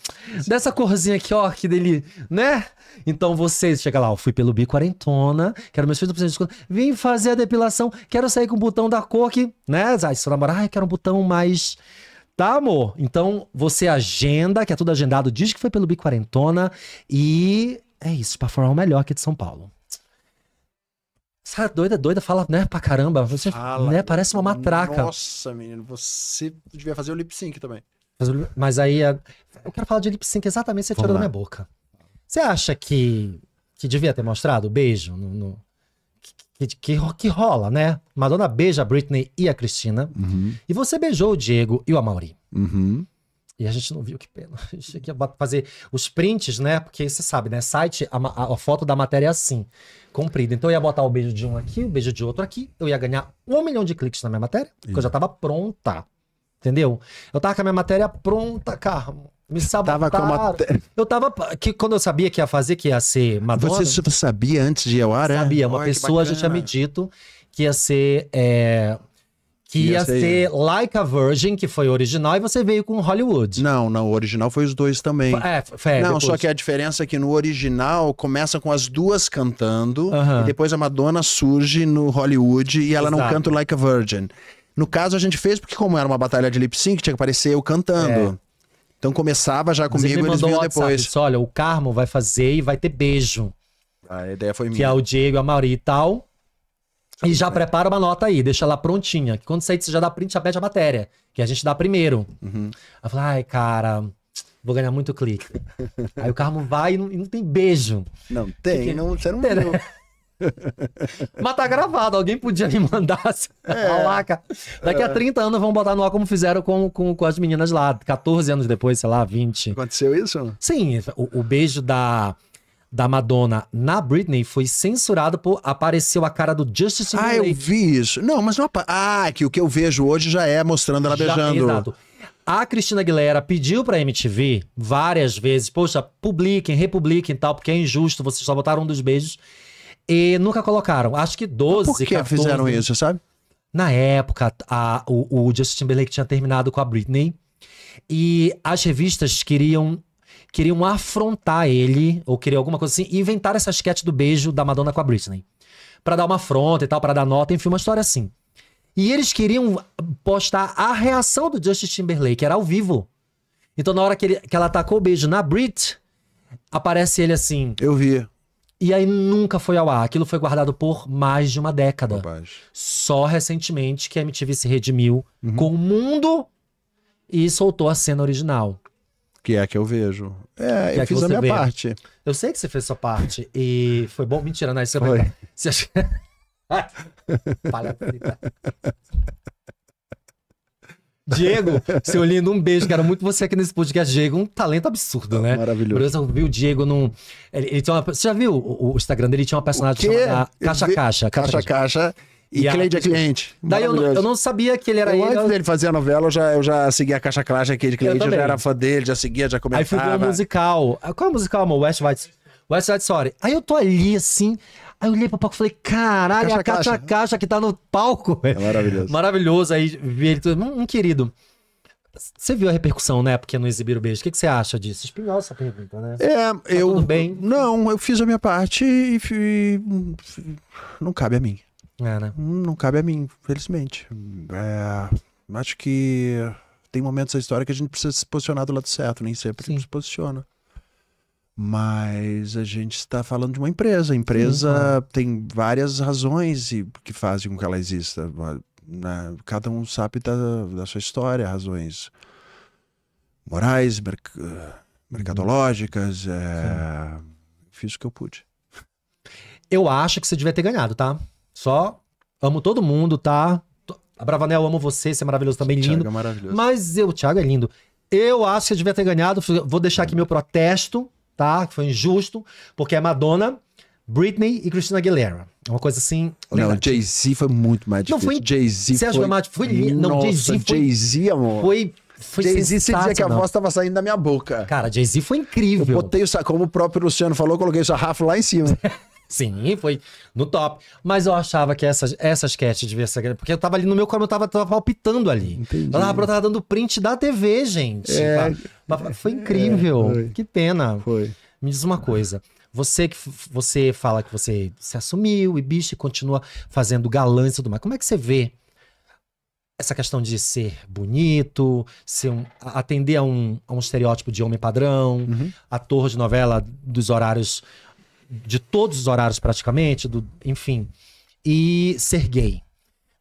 [SPEAKER 1] dessa corzinha aqui, ó, que dele, né? Então você chega lá, ó, fui pelo bico quarentona, quero meus filhos de desconto, vim fazer a depilação, quero sair com o botão da cor que, né? ah seu namorado, ah, quero um botão mais Tá, amor? Então você agenda, que é tudo agendado, diz que foi pelo Biquarentona e é isso, pra formar o melhor aqui de São Paulo. Essa doida, é doida, fala, né, pra caramba. Você, fala, né, parece uma matraca. Nossa,
[SPEAKER 2] menino, você devia fazer o lip sync também.
[SPEAKER 1] Mas aí, é, eu quero falar de lip sync exatamente, você tirou da minha boca. Você acha que, que devia ter mostrado o beijo no, no que, que, que rola, né? Madonna beija a Britney e a Cristina. Uhum. E você beijou o Diego e o Amaury. Uhum. E a gente não viu, que pena. A gente ia fazer os prints, né? Porque você sabe, né? Site, a, a, foto da matéria é assim, comprida. Então eu ia botar o beijo de um aqui, o beijo de outro aqui. Eu ia ganhar um milhão de cliques na minha matéria, porque Sim. eu já tava pronta. Entendeu? Eu tava com a minha matéria pronta, Carmo. Me sabotaram. Tava uma... Eu tava. Que, quando eu sabia que ia fazer, que ia ser Madonna. Você sabia antes de ir ao ar? É? Sabia. Uma oh, pessoa já tinha me dito que ia ser. É, que ia, ia ser... ser
[SPEAKER 2] Like a Virgin, que foi original, e você veio com Hollywood. Não, não, o original foi os dois também. É, é, Não, depois. só que a diferença é que no original começa com as duas cantando, uh -huh. e depois a Madonna surge no Hollywood e ela Exato. não canta Like a Virgin. No caso, a gente fez porque, como era uma batalha de lip sync, tinha que aparecer eu cantando. É. Então começava já comigo e eles vinham depois. Disse,
[SPEAKER 1] Olha, o Carmo vai fazer e vai ter beijo. A ideia foi minha. Que é o Diego, a Mauri e tal. E já é. prepara uma nota aí, deixa lá prontinha. Que quando sair, você já dá print, já pede a matéria. Que a gente dá primeiro. Uhum. Aí fala, ai, cara, vou ganhar muito clique. aí o Carmo vai e não, e não tem beijo. Não tem, não, você não, não né? Mas tá gravado, alguém podia me mandar essa é.
[SPEAKER 2] Daqui é. a 30
[SPEAKER 1] anos vão botar no ar como fizeram com, com, com, as meninas lá, 14 anos depois, sei lá, 20. Aconteceu isso? Sim, o, o beijo da, da Madonna na Britney foi censurado por apareceu a cara do Justice League. Ah, eu
[SPEAKER 2] vi isso. Não, mas não Ah, que o que eu vejo hoje já é mostrando ela já, beijando. Exato.
[SPEAKER 1] A Cristina Aguilera pediu pra MTV várias vezes, poxa, publiquem, republiquem e tal, porque é injusto, vocês só botaram um dos beijos. E nunca colocaram. Acho que 12, Por que 14, fizeram isso, sabe? Na época, a, o, o Justin Timberlake tinha terminado com a Britney. E as revistas queriam queriam afrontar ele, ou queriam alguma coisa assim, e inventaram essa sketch do beijo da Madonna com a Britney. para dar uma afronta e tal, para dar nota, enfim, uma história assim. E eles queriam postar a reação do Justin Timberlake, que era ao vivo. Então na hora que, ele, que ela atacou o beijo na Brit, aparece ele assim... Eu vi. E aí nunca foi ao ar. Aquilo foi guardado por mais de uma década. Bobagem. Só recentemente que a MTV se
[SPEAKER 2] redimiu uhum. com
[SPEAKER 1] o mundo e soltou a cena original.
[SPEAKER 2] Que é a que eu vejo. É, que é eu é fiz a minha vê. parte.
[SPEAKER 1] Eu sei que você fez sua parte. E foi bom. Mentira, não, é isso foi. Você acha... Palha Diego, seu lindo, um beijo. Quero muito você aqui nesse podcast. Diego, um talento absurdo, ah, né? Maravilhoso. Eu vi o Diego num. Ele, ele uma... Você já viu o, o, Instagram dele? Ele tinha uma personagem chamada Caixa Caixa. Caixa
[SPEAKER 2] Caixa. E, e cliente a... é cliente. Daí eu, eu, não sabia que ele era eu, ele. Antes dele fazer a novela, eu já, eu já seguia a Caixa Caixa aqui de cliente, eu, eu já era fã dele, já seguia, já
[SPEAKER 1] comentava. Aí fui ver um musical. Ah, qual é o musical, amor? West White. West Side Story. Aí eu tô ali, assim, Aí eu olhei pra palco e falei, caralho, é caixa, a né? caixa. caixa que tá no palco. É maravilhoso. Maravilhoso. Aí vi ele tudo. Um, um querido. Você viu a repercussão, né? Porque não exibiram o beijo. O que, que você acha
[SPEAKER 2] disso? Espinhosa essa pergunta, né? É, tá eu. Tudo bem? Não, eu fiz a minha parte e. Fui... Não cabe a mim. É, né? Não cabe a mim, felizmente. É, acho que tem momentos da história que a gente precisa se posicionar do lado certo, nem sempre Sim. se posiciona mas a gente está falando de uma empresa. A empresa Sim. tem várias razões que fazem com que ela exista. Cada um sabe da, da sua história, razões morais, eh, uhum. mercadológicas. É... Fiz o que eu pude. Eu
[SPEAKER 1] acho que você devia ter ganhado, tá? Só amo todo mundo, tá? A Bravanel, amo você, você é maravilhoso também, Thiago lindo. É maravilhoso. Mas eu, o Thiago é lindo. Eu acho que você devia ter ganhado. Vou deixar aqui uhum. meu protesto tá? Foi injusto, porque é Madonna, Britney e
[SPEAKER 2] Christina Aguilera. É uma coisa assim. Não, né? Jay-Z foi muito mais difícil. Não, foi. Jay-Z foi. Sérgio foi. Não, Jay-Z foi. Jay-Z, amor. Foi. foi Jay-Z, você dizia que a voz estava saindo da minha boca. Cara, Jay-Z foi incrível. Eu botei, o, como o próprio Luciano falou, eu coloquei o sarrafo lá em cima. Sim,
[SPEAKER 1] foi no top. Mas eu achava que essas, essas sketch devia ser Porque eu tava ali no meu quarto, eu tava, tava palpitando ali. Entendi. Eu tava, tava dando print da TV, gente. É, pra, foi incrível. É, foi. Que pena. Foi. Me diz uma coisa. Você que você fala que você se assumiu e bicho continua fazendo galã e tudo mais. Como é que você vê essa questão de ser bonito, ser um, atender a um, a um, estereótipo de homem padrão, uhum. ator de novela dos horários de todos os horários praticamente, do, enfim, e ser gay.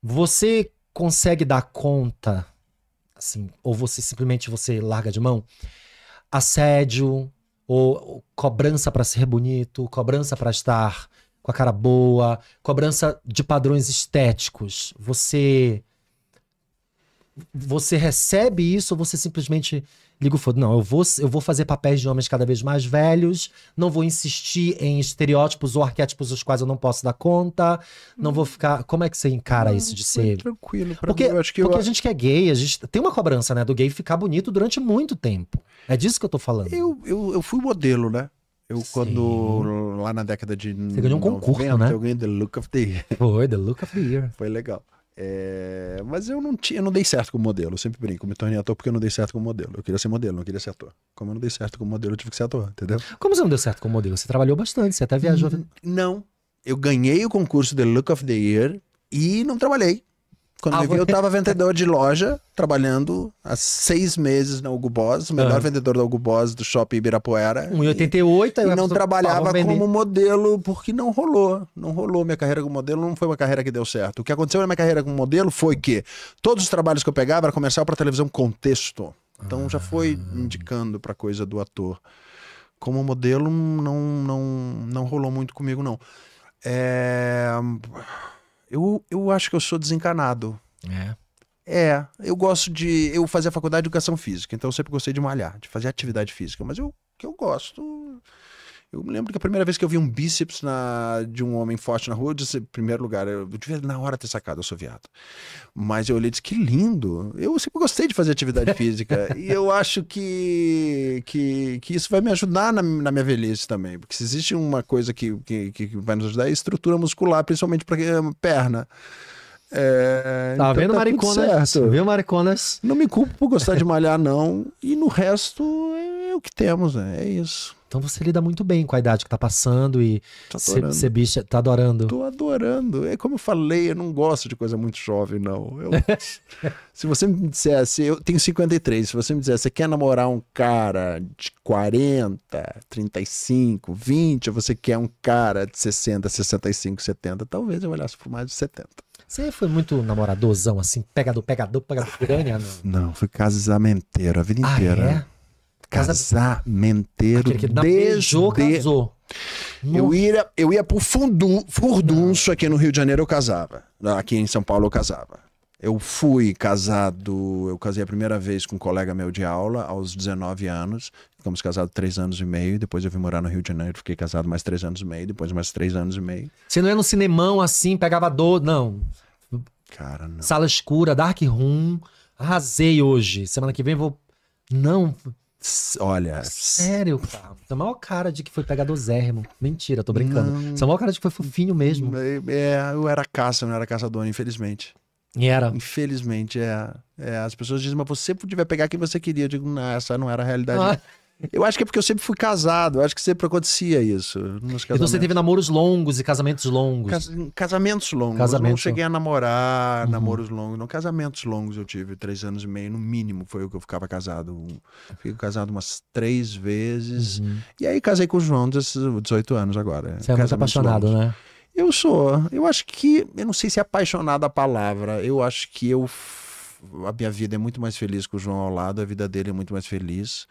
[SPEAKER 1] Você consegue dar conta, assim, ou você simplesmente você larga de mão? Assédio, ou cobrança para ser bonito, cobrança para estar com a cara boa, cobrança de padrões estéticos. Você você recebe isso ou você simplesmente ligo foda, não, eu vou, eu vou fazer papéis de homens cada vez mais velhos, não vou insistir em estereótipos ou arquétipos dos quais eu não posso dar conta, não vou ficar. Como é que você encara não, isso de ser?
[SPEAKER 2] Tranquilo, pra porque, mim, eu acho que porque eu... a gente que
[SPEAKER 1] é gay, a gente tem uma cobrança, né, do gay ficar bonito durante muito tempo. É disso que eu tô
[SPEAKER 2] falando. Eu, eu, eu fui modelo, né? Eu, Sim. quando lá na década de. Você ganhou um 90, concurso, né? Eu ganhei The Look of the Year. Foi, The Look of the Year. Foi legal. É, mas eu não, tinha, eu não dei certo com o modelo, eu sempre brinco, me tornei ator porque eu não dei certo com o modelo. Eu queria ser modelo, não queria ser ator. Como eu não dei certo com o modelo, eu tive que ser ator, entendeu? Como você não deu certo com o modelo? Você trabalhou bastante, você até viajou. Não, eu ganhei o concurso de Look of the Year e não trabalhei. Quando ah, eu vi, eu tava vendedor de loja, trabalhando há seis meses na Hugo Boss, o melhor vendedor da Hugo Boss do Shopping Ibirapuera. 1,88. E, e não trabalhava como modelo, porque não rolou. Não rolou minha carreira como modelo, não foi uma carreira que deu certo. O que aconteceu na minha carreira como modelo foi que todos os trabalhos que eu pegava era comercial para televisão contexto. Então já foi ah. indicando para coisa do ator. Como modelo, não, não, não rolou muito comigo, não. É... Eu, eu acho que eu sou desencanado. É. É, eu gosto de. Eu fazia faculdade de educação física, então eu sempre gostei de malhar, de fazer atividade física, mas eu que eu gosto eu me lembro que a primeira vez que eu vi um bíceps na, de um homem forte na rua, eu disse, em primeiro lugar, eu devia na hora ter sacado, eu sou viado. Mas eu olhei e disse, que lindo! Eu sempre gostei de fazer atividade física. e eu acho que, que, que isso vai me ajudar na, na minha velhice também. Porque se existe uma coisa que, que, que vai nos ajudar, é estrutura muscular, principalmente para eh, perna. É, tá então vendo, tá Mariconas? Viu, Mariconas? Não me culpo por gostar de malhar, não. E no resto é, é o
[SPEAKER 1] que temos, né? É isso. Então você lida muito bem com a idade que tá passando e ser bicha, tá adorando. Tô
[SPEAKER 2] adorando. É como eu falei, eu não gosto de coisa muito jovem, não. Eu, se você me dissesse, eu tenho 53, se você me dissesse, você quer namorar um cara de 40, 35, 20, ou você quer um cara de 60, 65, 70, talvez eu olhasse por mais de 70.
[SPEAKER 1] Você foi muito namoradorzão, assim, pegador, pegador, pegador, ah, piranha?
[SPEAKER 2] Não, não fui casamenteiro a vida ah, inteira. É? Casamenteiro. Aquele que beijou, desde... casou. Eu ia, eu ia pro fundu, Furdunço aqui no Rio de Janeiro, eu casava. Aqui em São Paulo eu casava. Eu fui casado, eu casei a primeira vez com um colega meu de aula aos 19 anos. Ficamos casados três anos e meio. Depois eu vim morar no Rio de Janeiro, fiquei casado mais três anos e meio. Depois mais três anos e meio.
[SPEAKER 1] Você não ia no cinemão assim, pegava dor, não. Cara, não. Sala escura, dark room. Arrasei hoje. Semana que vem vou. Não. Olha. Sério, cara. Você é maior cara de que foi pegadozérrimo. Mentira, tô brincando. Não. Você é
[SPEAKER 2] maior cara de que foi fofinho mesmo. É, eu era caça, eu não era caçador, infelizmente. E era. Infelizmente, é, é, As pessoas dizem, mas você podia pegar quem você queria. Eu digo, não, essa não era a realidade. Ah. Eu acho que é porque eu sempre fui casado. Eu acho que sempre acontecia isso. então você teve namoros longos e casamentos longos. Cas... Casamentos longos. Casamento. Não cheguei a namorar, uhum. namoros longos. Não, casamentos longos eu tive. Três anos e meio, no mínimo, foi o que eu ficava casado. Fico casado umas três vezes. Uhum. E aí casei com o João, 18 anos agora. Você é muito apaixonado, longos. né? Eu sou. Eu acho que. Eu não sei se é apaixonada a palavra. Eu acho que eu. A minha vida é muito mais feliz com o João ao lado, a vida dele é muito mais feliz.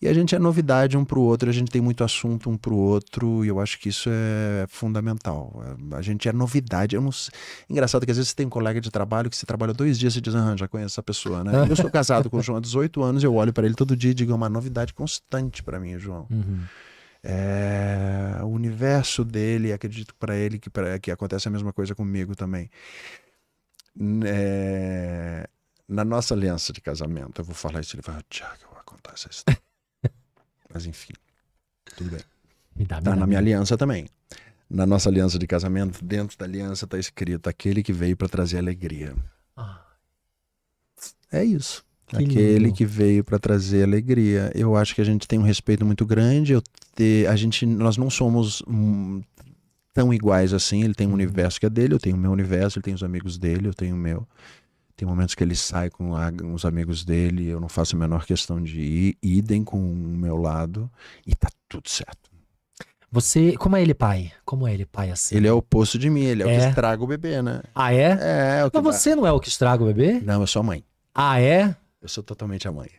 [SPEAKER 2] E a gente é novidade um para o outro, a gente tem muito assunto um para o outro, e eu acho que isso é fundamental. A gente é novidade. Eu não sei. Engraçado que às vezes você tem um colega de trabalho que você trabalha dois dias e diz, ah, já conheço essa pessoa, né? eu sou casado com o João há 18 anos, eu olho para ele todo dia e digo, é uma novidade constante para mim, João. Uhum é, o universo dele, acredito para ele que, pra, que acontece a mesma coisa comigo também. É, na nossa aliança de casamento, eu vou falar isso, ele vai, ah, Tiago, eu vou contar essa história. Mas enfim, tudo bem. Me dá, me tá dá, na minha aliança também. Na nossa aliança de casamento, dentro da aliança está escrito aquele que veio para trazer alegria. Ah. É isso. Que aquele lindo. que veio para trazer alegria. Eu acho que a gente tem um respeito muito grande. Eu te, a gente, nós não somos hum, tão iguais assim. Ele tem um uhum. universo que é dele, eu tenho o meu universo, ele tem os amigos dele, eu tenho o meu. Tem momentos que ele sai com a, os amigos dele, eu não faço a menor questão de ir, idem com o meu lado, e tá tudo certo. Você, como é ele pai?
[SPEAKER 1] Como é ele pai assim? Ele é o oposto de mim, ele é, é, o que é? estraga
[SPEAKER 2] o bebê, né?
[SPEAKER 1] Ah, é? É, é o que Mas você não é o que estraga o bebê? Não,
[SPEAKER 2] eu sou a mãe. Ah, é? Eu sou totalmente a mãe.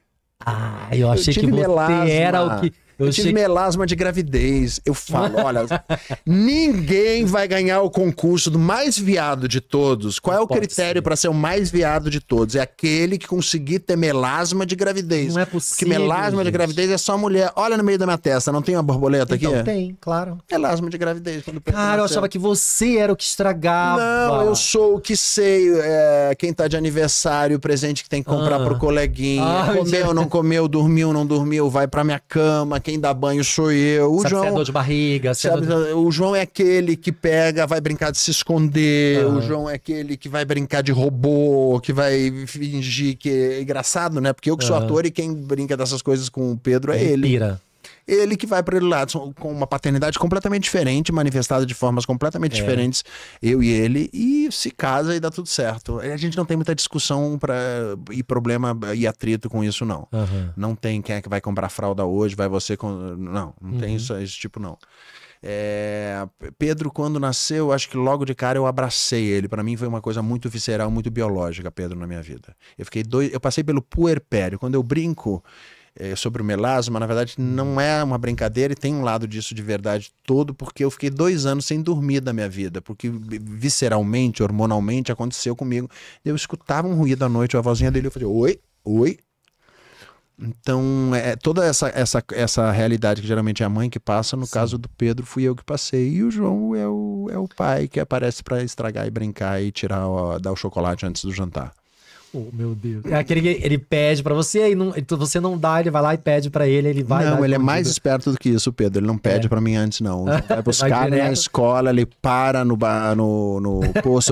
[SPEAKER 2] Ah, eu achei eu que melasma. você era o que. Eu, eu tive che... melasma de gravidez. Eu falo, olha, ninguém vai ganhar o concurso do mais viado de todos. Qual é o critério para ser o mais viado de todos? É aquele que conseguir ter melasma de gravidez. Não é possível. Porque melasma gente. de gravidez é só mulher. Olha no meio da minha testa, não tem uma borboleta então, aqui? Não tem, claro. Melasma de gravidez. Quando Cara, eu achava que você era o que estragava. Não, eu sou o que sei. É, quem tá de aniversário, o presente que tem que comprar ah. pro coleguinha. Ah, comeu, não comeu, dormiu, não dormiu, vai pra minha cama. Quem quem dá banho sou eu. O sabe é João. é dor de barriga, é sabe, é de... O João é aquele que pega, vai brincar de se esconder. Uhum. O João é aquele que vai brincar de robô, que vai fingir que é engraçado, né? Porque eu que sou uhum. ator e quem brinca dessas coisas com o Pedro é ele. ele. Pira ele que vai para ele lado, com uma paternidade completamente diferente, manifestada de formas completamente é. diferentes, eu e ele, e se casa e dá tudo certo. A gente não tem muita discussão pra, e problema e atrito com isso, não. Uhum. Não tem quem é que vai comprar fralda hoje, vai você. Com... Não, não uhum. tem isso, esse tipo, não. É, Pedro, quando nasceu, acho que logo de cara eu abracei ele. Para mim foi uma coisa muito visceral, muito biológica, Pedro, na minha vida. Eu fiquei dois, eu passei pelo puerpério. Quando eu brinco, é, sobre o melasma, na verdade não é uma brincadeira e tem um lado disso de verdade todo, porque eu fiquei dois anos sem dormir da minha vida, porque visceralmente, hormonalmente aconteceu comigo. Eu escutava um ruído à noite, a vozinha dele, eu falei, oi, oi, então, é, toda essa, essa, essa realidade que geralmente é a mãe que passa, no Sim. caso do Pedro, fui eu que passei. E o João é o, é o pai que aparece para estragar e brincar e tirar dar o chocolate antes do jantar.
[SPEAKER 1] Oh, meu Deus. É aquele que ele pede para você e não, então você não dá, ele vai lá e pede para ele, ele vai Não, ele é mais
[SPEAKER 2] esperto do que isso, Pedro. Ele não pede é. para mim antes não. Ele vai buscar vai na escola, ele para no bar, no, no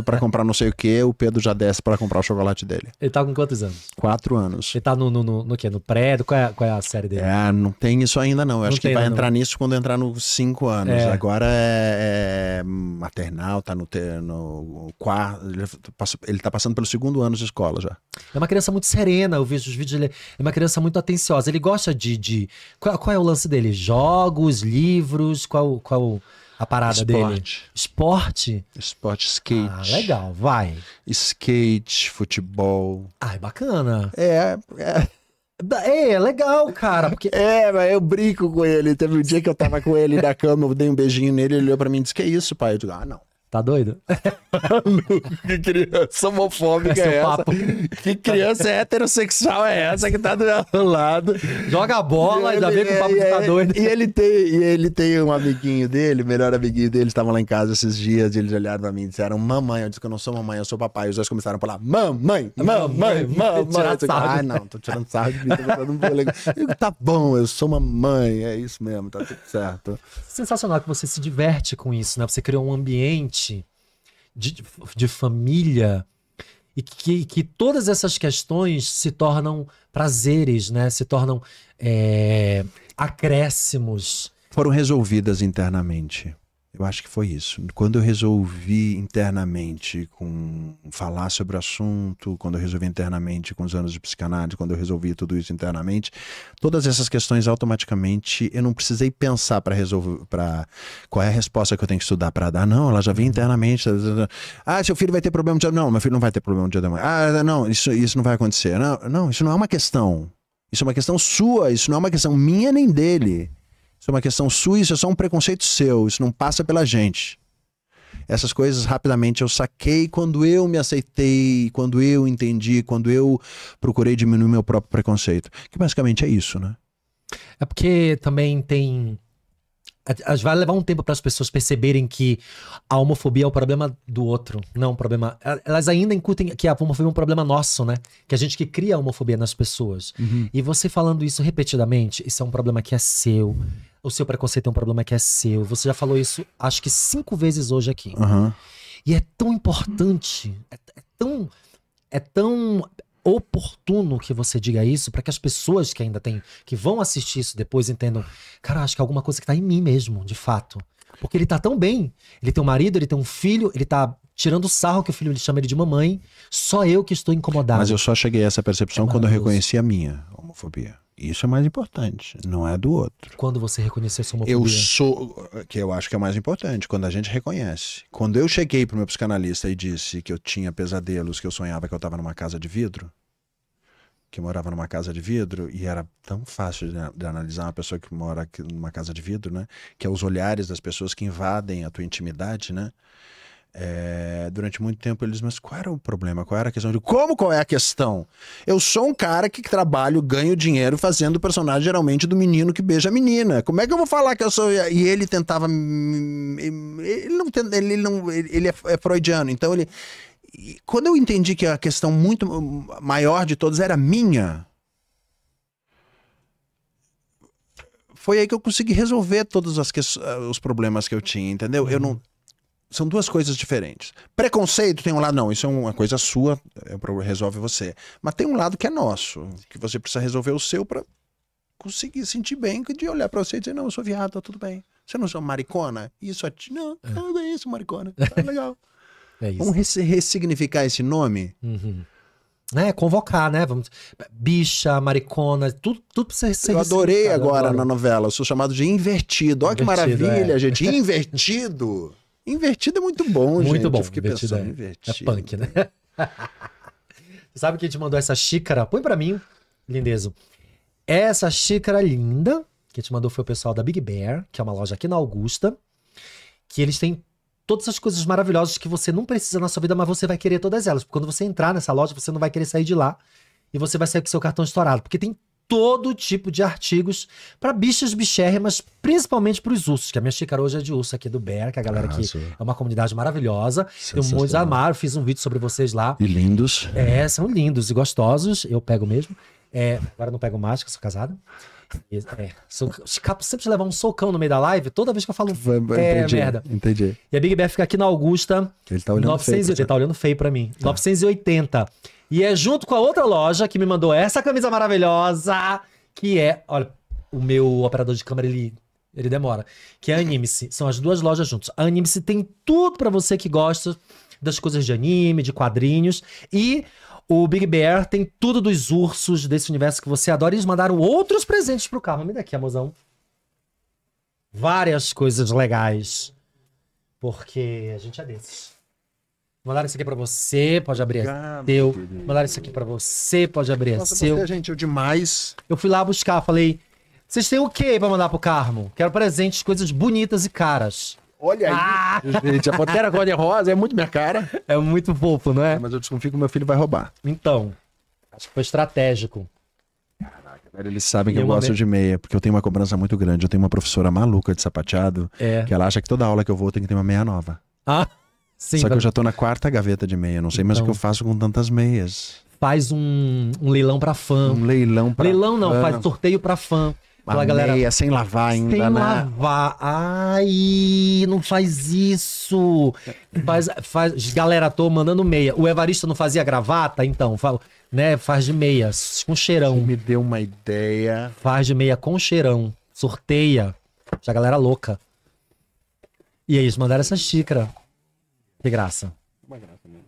[SPEAKER 2] para comprar não sei o que, o Pedro já desce para comprar o chocolate dele. Ele tá com quantos anos? Quatro anos.
[SPEAKER 1] Ele tá no no, no, no quê? No prédio? Qual é, qual é a série dele?
[SPEAKER 2] É, não tem isso ainda não. Eu não acho que vai não. entrar nisso quando entrar nos cinco anos. É. Agora é, é, maternal, tá no, no quarto, ele, ele tá passando pelo segundo ano de escola já criança.
[SPEAKER 1] É uma criança muito serena, eu vejo os vídeos, dele. é uma criança muito atenciosa. Ele gosta de. de... Qual, qual é o lance dele? Jogos, livros? Qual, qual a parada Esporte. dele? Esporte. Esporte, skate. Ah, legal, vai. Skate, futebol.
[SPEAKER 2] Ah, é bacana. É, é. É, é, legal, cara. Porque... É, mas eu brinco com ele. Teve um dia que eu tava com ele na cama, eu dei um beijinho nele, ele olhou pra mim e disse: Que é isso, pai? Eu digo, ah, não. Tá doido? que criança homofóbica é, é essa? Papo. Que criança heterossexual é essa que tá do meu lado? Joga a bola e ainda vem com o papo é, que tá é, doido. E ele, tem, e ele tem um amiguinho dele, melhor amiguinho dele, estava lá em casa esses dias e eles olharam pra mim e disseram: Mamãe, eu disse que eu não sou mamãe, eu sou papai. E os dois começaram a falar: Mamãe, mamãe, mamãe. Ah, não, tô tirando sarro de mim, tô botando um Eu tá bom, eu sou mamãe, é isso mesmo, tá tudo certo
[SPEAKER 1] sensacional que você se diverte com isso, né? Você criou um ambiente de, de família e que, que todas essas questões se tornam prazeres, né? Se tornam é,
[SPEAKER 2] acréscimos. Foram resolvidas internamente. Eu acho que foi isso. Quando eu resolvi internamente com falar sobre o assunto, quando eu resolvi internamente com os anos de psicanálise, quando eu resolvi tudo isso internamente, todas essas questões automaticamente eu não precisei pensar para resolver para qual é a resposta que eu tenho que estudar para dar. Não, ela já vem uhum. internamente. Tá, tá, tá, ah, seu filho vai ter problema de não, meu filho não vai ter problema de demônio. Ah, não, isso isso não vai acontecer. Não, não, isso não é uma questão. Isso é uma questão sua, isso não é uma questão minha nem dele. Isso é uma questão sua, isso é só um preconceito seu, isso não passa pela gente. Essas coisas rapidamente eu saquei quando eu me aceitei, quando eu entendi, quando eu procurei diminuir meu próprio preconceito. Que basicamente é isso, né?
[SPEAKER 1] É porque também tem. É, vai levar um tempo para as pessoas perceberem que a homofobia é o problema do outro, não um problema. É, elas ainda incutem que a homofobia é um problema nosso, né? Que a gente que cria a homofobia nas pessoas. Uhum. E você falando isso repetidamente, isso é um problema que é seu o seu preconceito é um problema que é seu. Você já falou isso, acho que cinco vezes hoje aqui. Uhum. E é tão importante, é, é, tão, é tão oportuno que você diga isso para que as pessoas que ainda têm, que vão assistir isso depois entendam, cara, acho que é alguma coisa que tá em mim mesmo, de fato. Porque ele tá tão bem. Ele tem um marido, ele tem um filho, ele tá tirando sarro que o filho ele chama ele de mamãe. Só eu que estou incomodado. Mas eu
[SPEAKER 2] só cheguei a essa percepção é quando eu reconheci a minha homofobia. Isso é mais importante, não é do outro. Quando você reconheceu sua homofobia? Eu sou, que eu acho que é mais importante, quando a gente reconhece. Quando eu cheguei para o meu psicanalista e disse que eu tinha pesadelos, que eu sonhava que eu estava numa casa de vidro, que morava numa casa de vidro e era tão fácil de, de, analisar uma pessoa que mora numa casa de vidro, né? Que é os olhares das pessoas que invadem a tua intimidade, né? É, durante muito tempo eles, mas qual era o problema? Qual era a questão? De como qual é a questão? Eu sou um cara que trabalho, ganho dinheiro fazendo o personagem geralmente do menino que beija a menina. Como é que eu vou falar que eu sou. E ele tentava. Ele não ele não ele é, é, freudiano, então ele. Quando eu entendi que a questão muito maior de todos era minha, foi aí que eu consegui resolver todos que, ah, os problemas que eu tinha, entendeu? Eu não são duas coisas diferentes. Preconceito tem um lado, não, isso é uma coisa sua, é resolve você. Mas tem um lado que é nosso, que você precisa resolver o seu para conseguir sentir bem, de olhar para você e dizer, não, eu sou viado, tá tudo bem. Você não sou maricona? Isso, é não, não é isso, tá maricona. Tá legal. É isso. Vamos res ressignificar esse nome? Uhum. Né,
[SPEAKER 1] convocar, né? Vamos... Bicha, maricona, tudo, tudo precisa ser. Eu adorei agora, na novela,
[SPEAKER 2] eu sou chamado de invertido. Olha invertido, que é. maravilha, é. gente. Invertido. Invertido é muito bom, muito gente. Muito bom. Eu invertido é-, é, invertido. É punk, né? Sabe quem te mandou
[SPEAKER 1] essa xícara? Põe para mim, lindezo. Essa xícara linda que te mandou foi o pessoal da Big Bear, que é uma loja aqui na Augusta, que eles têm todas as coisas maravilhosas que você não precisa na sua vida, mas você vai querer todas elas. Porque quando você entrar nessa loja, você não vai querer sair de lá e você vai sair com seu cartão estourado, porque tem todo tipo de artigos para bichas bichérrimas, principalmente para os ursos, que a minha xícara hoje é de urso aqui do Berca, a galera ah, que é uma comunidade maravilhosa. Eu muitos amar fiz um vídeo sobre vocês lá. E lindos. É, são lindos e gostosos, eu pego mesmo. É, agora não pego mais, que sou casado. É, sou, sempre levar um socão no meio da live, toda vez que eu falo é, entendi, merda. Entendi. E a Big Bear fica aqui na Augusta. Ele tá olhando 900, feio. Ele tá olhando feio pra mim. Tá. 980. E é junto com a outra loja que me mandou essa camisa maravilhosa, que é. Olha, o meu operador de câmera, ele, ele demora. Que é a Anime-se. São as duas lojas juntos. A Anime-se tem tudo para você que gosta das coisas de anime, de quadrinhos. E o Big Bear tem tudo dos ursos desse universo que você adora. E eles mandaram outros presentes pro carro. Me dá aqui, mozão. Várias coisas legais. Porque a gente é desses. Mandaram isso aqui pra você, pode abrir Obrigado, seu. Mandaram isso aqui pra você, pode abrir Nossa, seu. Você, é gente, eu demais. Eu fui lá buscar, falei, vocês têm o quê pra mandar pro Carmo? Quero presentes, coisas bonitas e caras.
[SPEAKER 2] Olha aí. Ah! Gente, a Pantera
[SPEAKER 1] Cor-de-Rosa é muito minha cara. É muito fofo, não é? é? Mas eu desconfio que o meu filho vai roubar. Então, acho que foi estratégico.
[SPEAKER 2] Caraca, eles sabem e que eu, gosto me... de meia, porque eu tenho uma cobrança muito grande. Eu tenho uma professora maluca de sapateado, é. que ela acha que toda aula que eu vou tem que ter uma meia nova. Ah! Sim, Só que eu já estou na quarta gaveta de meia, não sei então... mais o que então. eu faço com tantas meias. Faz
[SPEAKER 1] um, um leilão para fã. Um leilão para Leilão não, fã. faz sorteio para fã. Uma Fala, galera, meia sem lavar ainda, sem né? lavar. Ai, não faz isso. Faz, faz, galera, tô mandando meia. O Evaristo não fazia gravata, então, falo, né? Faz de meia, com cheirão. Você me deu uma ideia. Faz de meia com cheirão. Sorteia. Já galera louca. E aí, eles mandaram essa xícara. Que graça.
[SPEAKER 2] Uma graça mesmo.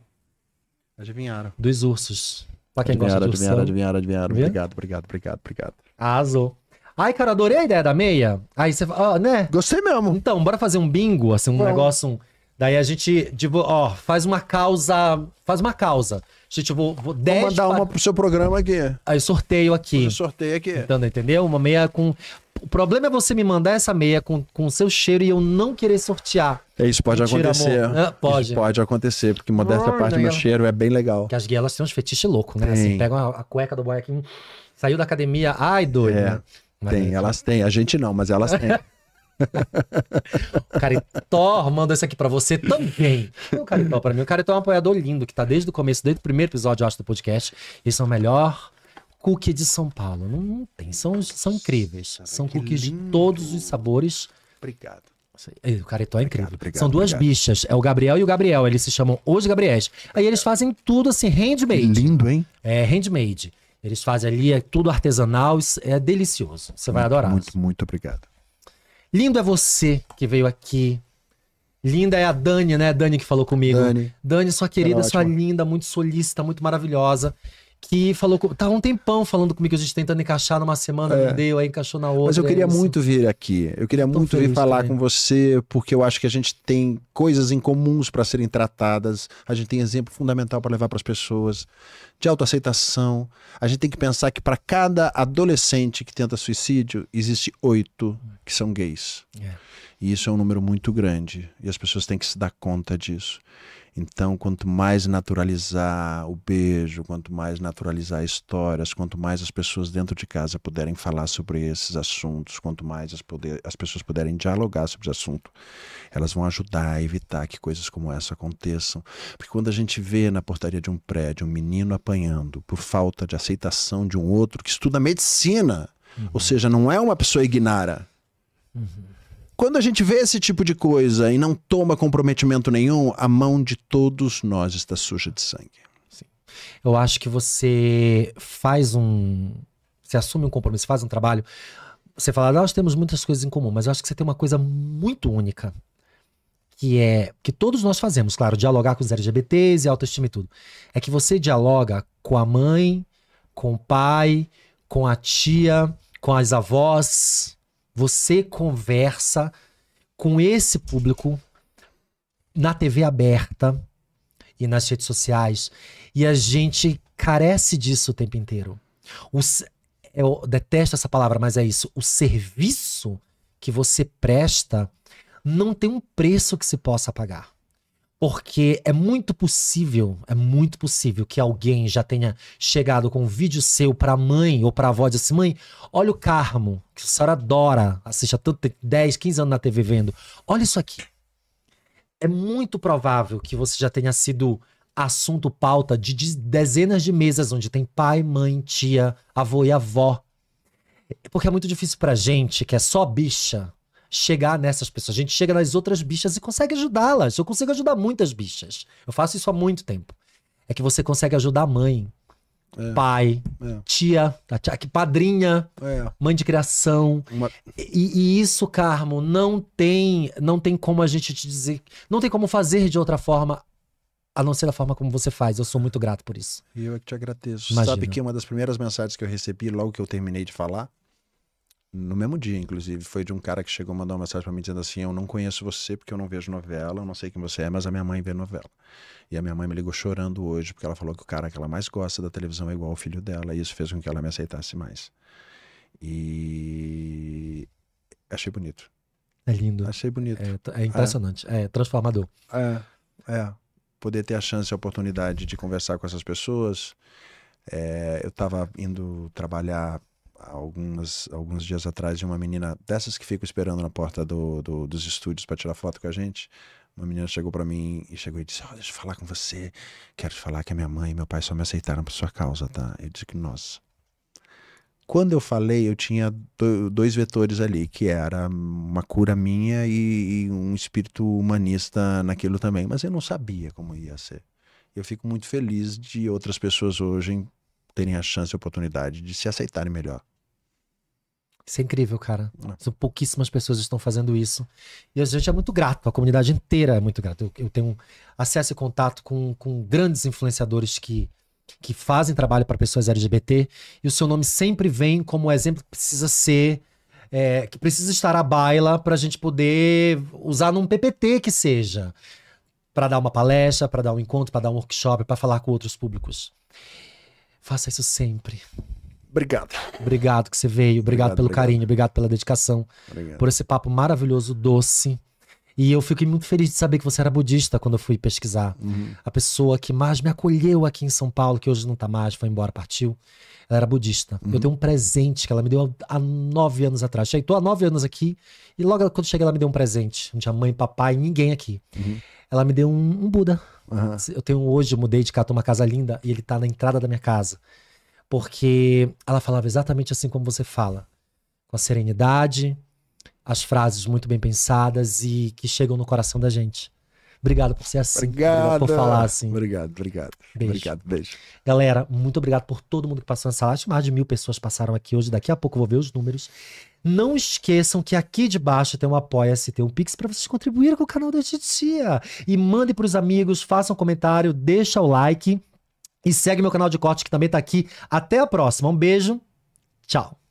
[SPEAKER 2] Adivinharam.
[SPEAKER 1] Dos ursos. Pra quem adivinharam, gosta de adivinharam, adivinharam,
[SPEAKER 2] adivinharam, Viu? Obrigado, obrigado, obrigado, obrigado.
[SPEAKER 1] Arrasou. Ai, cara, adorei a ideia da meia. Aí você fala, ah, né? Gostei mesmo. Então, bora fazer um bingo, assim, um Bom. negócio. Um... Daí a gente, tipo, ó, faz uma causa. Faz uma causa. A Gente, tipo, vou, vou 10. Vou mandar uma pro seu programa aqui. Aí sorteio aqui. eu sorteio aqui. Então, entendeu? Uma meia com. O problema é você me mandar essa meia com, com seu cheiro e eu não querer sortear.
[SPEAKER 2] É, isso pode acontecer. Ah, pode. Isso pode acontecer, porque uma dessa parte do cheiro é bem legal. Que as guias elas têm uns fetiches loucos, né? Assim, tem. Assim, pegam
[SPEAKER 1] a, a, cueca do boy hum, saiu da academia, ai,
[SPEAKER 2] doido. É, né? tem, é. elas têm. A gente não, mas elas têm.
[SPEAKER 1] o
[SPEAKER 2] Caritó
[SPEAKER 1] mandou isso aqui para você também. o Caritó, para mim, o Caritó é um apoiador lindo que tá desde o começo, desde o primeiro episódio, eu acho, do podcast. Esse é o melhor cookie de São Paulo. Não, não tem. São, são incríveis. são cookies lindo. de todos os sabores. Obrigado. O Caretó é incrível. Obrigado, São duas obrigado. bichas, é o Gabriel e o Gabriel. Eles se chamam Os Gabriéis. Aí eles fazem tudo assim, handmade. Lindo, hein? É, handmade. Eles fazem ali, é tudo artesanal, é delicioso. Você muito, vai adorar.
[SPEAKER 2] Muito, muito obrigado.
[SPEAKER 1] Lindo é você que veio aqui. Linda é a Dani, né? Dani que falou comigo. Dani, Dani sua é querida, é sua linda, muito solícita, muito maravilhosa que falou, tá um tempão falando comigo, a gente tentando encaixar numa semana, é. não deu, aí encaixou na outra. Mas eu queria é muito
[SPEAKER 2] vir aqui. Eu queria muito vir falar também. com você, porque eu acho que a gente tem coisas em comuns para serem tratadas. A gente tem exemplo fundamental para levar para as pessoas de autoaceitação. A gente tem que pensar que para cada adolescente que tenta suicídio, existe oito que são gays. É. E isso é um número muito grande, e as pessoas têm que se dar conta disso. Então, quanto mais naturalizar o beijo, quanto mais naturalizar histórias, quanto mais as pessoas dentro de casa puderem falar sobre esses assuntos, quanto mais as, poder, as pessoas puderem dialogar sobre o assunto, elas vão ajudar a evitar que coisas como essa aconteçam. Porque quando a gente vê na portaria de um prédio um menino apanhando por falta de aceitação de um outro que estuda medicina, uhum. ou seja, não é uma pessoa ignara. Uhum quando a gente vê esse tipo de coisa e não toma comprometimento nenhum, a mão de todos nós está suja de sangue. Sim. Eu acho que você
[SPEAKER 1] faz um. Você assume um compromisso, faz um trabalho. Você fala, nós temos muitas coisas em comum, mas eu acho que você tem uma coisa muito única. Que é. Que todos nós fazemos, claro, dialogar com os LGBTs e autoestima e tudo. É que você dialoga com a mãe, com o pai, com a tia, com as avós você conversa com esse público na TV aberta e nas redes sociais. E a gente carece disso o tempo inteiro. eu detesto essa palavra, mas é isso. O serviço que você presta não tem um preço que se possa pagar. Porque é muito possível, é muito possível que alguém já tenha chegado com um vídeo seu pra mãe ou pra avó e disse: mãe, olha o Carmo, que a senhora adora, assiste há tanto 10, 15 anos na TV vendo. Olha isso aqui. É muito provável que você já tenha sido assunto pauta de dezenas de mesas onde tem pai, mãe, tia, avô e avó. Porque é muito difícil pra gente, que é só bicha, chegar nessas pessoas. A gente chega nas outras bichas e consegue ajudá-las. Eu consigo ajudar muitas bichas. Eu faço isso há muito tempo. É que você consegue ajudar a mãe, é. pai, é. tia, padrinha, é. mãe de criação. Uma... E, e, isso, Carmo, não tem, não tem como a gente te dizer, não tem como fazer de outra forma. A não ser da forma como você faz, eu sou muito grato por isso. Eu te agradeço. Imagina. Sabe que
[SPEAKER 2] uma das primeiras mensagens que eu recebi logo que eu terminei de falar no mesmo dia, inclusive, foi de um cara que chegou a mandar uma mensagem para mim dizendo assim: Eu não conheço você porque eu não vejo novela, eu não sei quem você é, mas a minha mãe vê novela. E a minha mãe me ligou chorando hoje porque ela falou que o cara que ela mais gosta da televisão é igual o filho dela, e isso fez com que ela me aceitasse mais. E achei bonito.
[SPEAKER 1] É lindo. Achei bonito. É, é impressionante, é, é transformador.
[SPEAKER 2] É, é. Poder ter a chance e a oportunidade de conversar com essas pessoas. É, eu estava indo trabalhar algumas, alguns dias atrás de uma menina dessas que ficam esperando na porta do, do dos estúdios para tirar foto com a gente. Uma menina chegou para mim e chegou e disse: oh, Deixa eu falar com você. Quero te falar que a minha mãe e meu pai só me aceitaram por sua causa, tá? Eu disse que, nossa. Quando eu falei, eu tinha dois vetores ali, que era uma cura minha e, e um espírito humanista naquilo também, mas eu não sabia como ia ser. Eu fico muito feliz de outras pessoas hoje terem a chance e a oportunidade de se aceitarem melhor.
[SPEAKER 1] Isso é incrível, cara. É. São pouquíssimas pessoas que estão fazendo isso. E a gente é muito grato, a comunidade inteira é muito grata. Eu, eu, tenho acesso e contato com, com grandes influenciadores que, que fazem trabalho para pessoas LGBT e o seu nome sempre vem como exemplo que precisa ser, é, que precisa estar à baila para a gente poder usar num PPT que seja. Para dar uma palestra, para dar um encontro, para dar um workshop, para falar com outros públicos. Faça isso sempre. Obrigado. Obrigado que você veio. Obrigado, obrigado pelo obrigado. carinho. Obrigado pela dedicação. Obrigado. Por esse papo maravilhoso, doce. E eu fiquei muito feliz de saber que você era budista quando eu fui pesquisar. Uhum. A pessoa que mais me acolheu aqui em São Paulo, que hoje não tá mais, foi embora, partiu, ela era budista. Uhum. Eu tenho um presente que ela me deu há nove anos atrás. Cheguei, tô há nove anos aqui, e logo quando cheguei, ela me deu um presente. Não tinha mãe, papai, ninguém aqui. Uhum. Ela me deu um, um Buda. Uhum. Eu tenho hoje, eu mudei de casa, uma casa linda, e ele tá na entrada da minha casa. Porque ela falava exatamente assim como você fala. Com a serenidade, as frases muito bem pensadas e que chegam no coração da gente. Obrigado por ser assim. Obrigado. por falar assim.
[SPEAKER 2] Obrigado, obrigado. Beijo. Obrigado, beijo.
[SPEAKER 1] Galera, muito obrigado por todo mundo que passou nessa live. Mais de mil pessoas passaram aqui hoje. Daqui a pouco eu vou ver os números. Não esqueçam que aqui de baixo tem um Apoia-se, tem um Pix para vocês contribuírem com o canal da Titia. E mandem para os amigos, façam um comentário, deixa o like e segue meu canal de corte que também está aqui. Até a próxima. Um beijo. Tchau.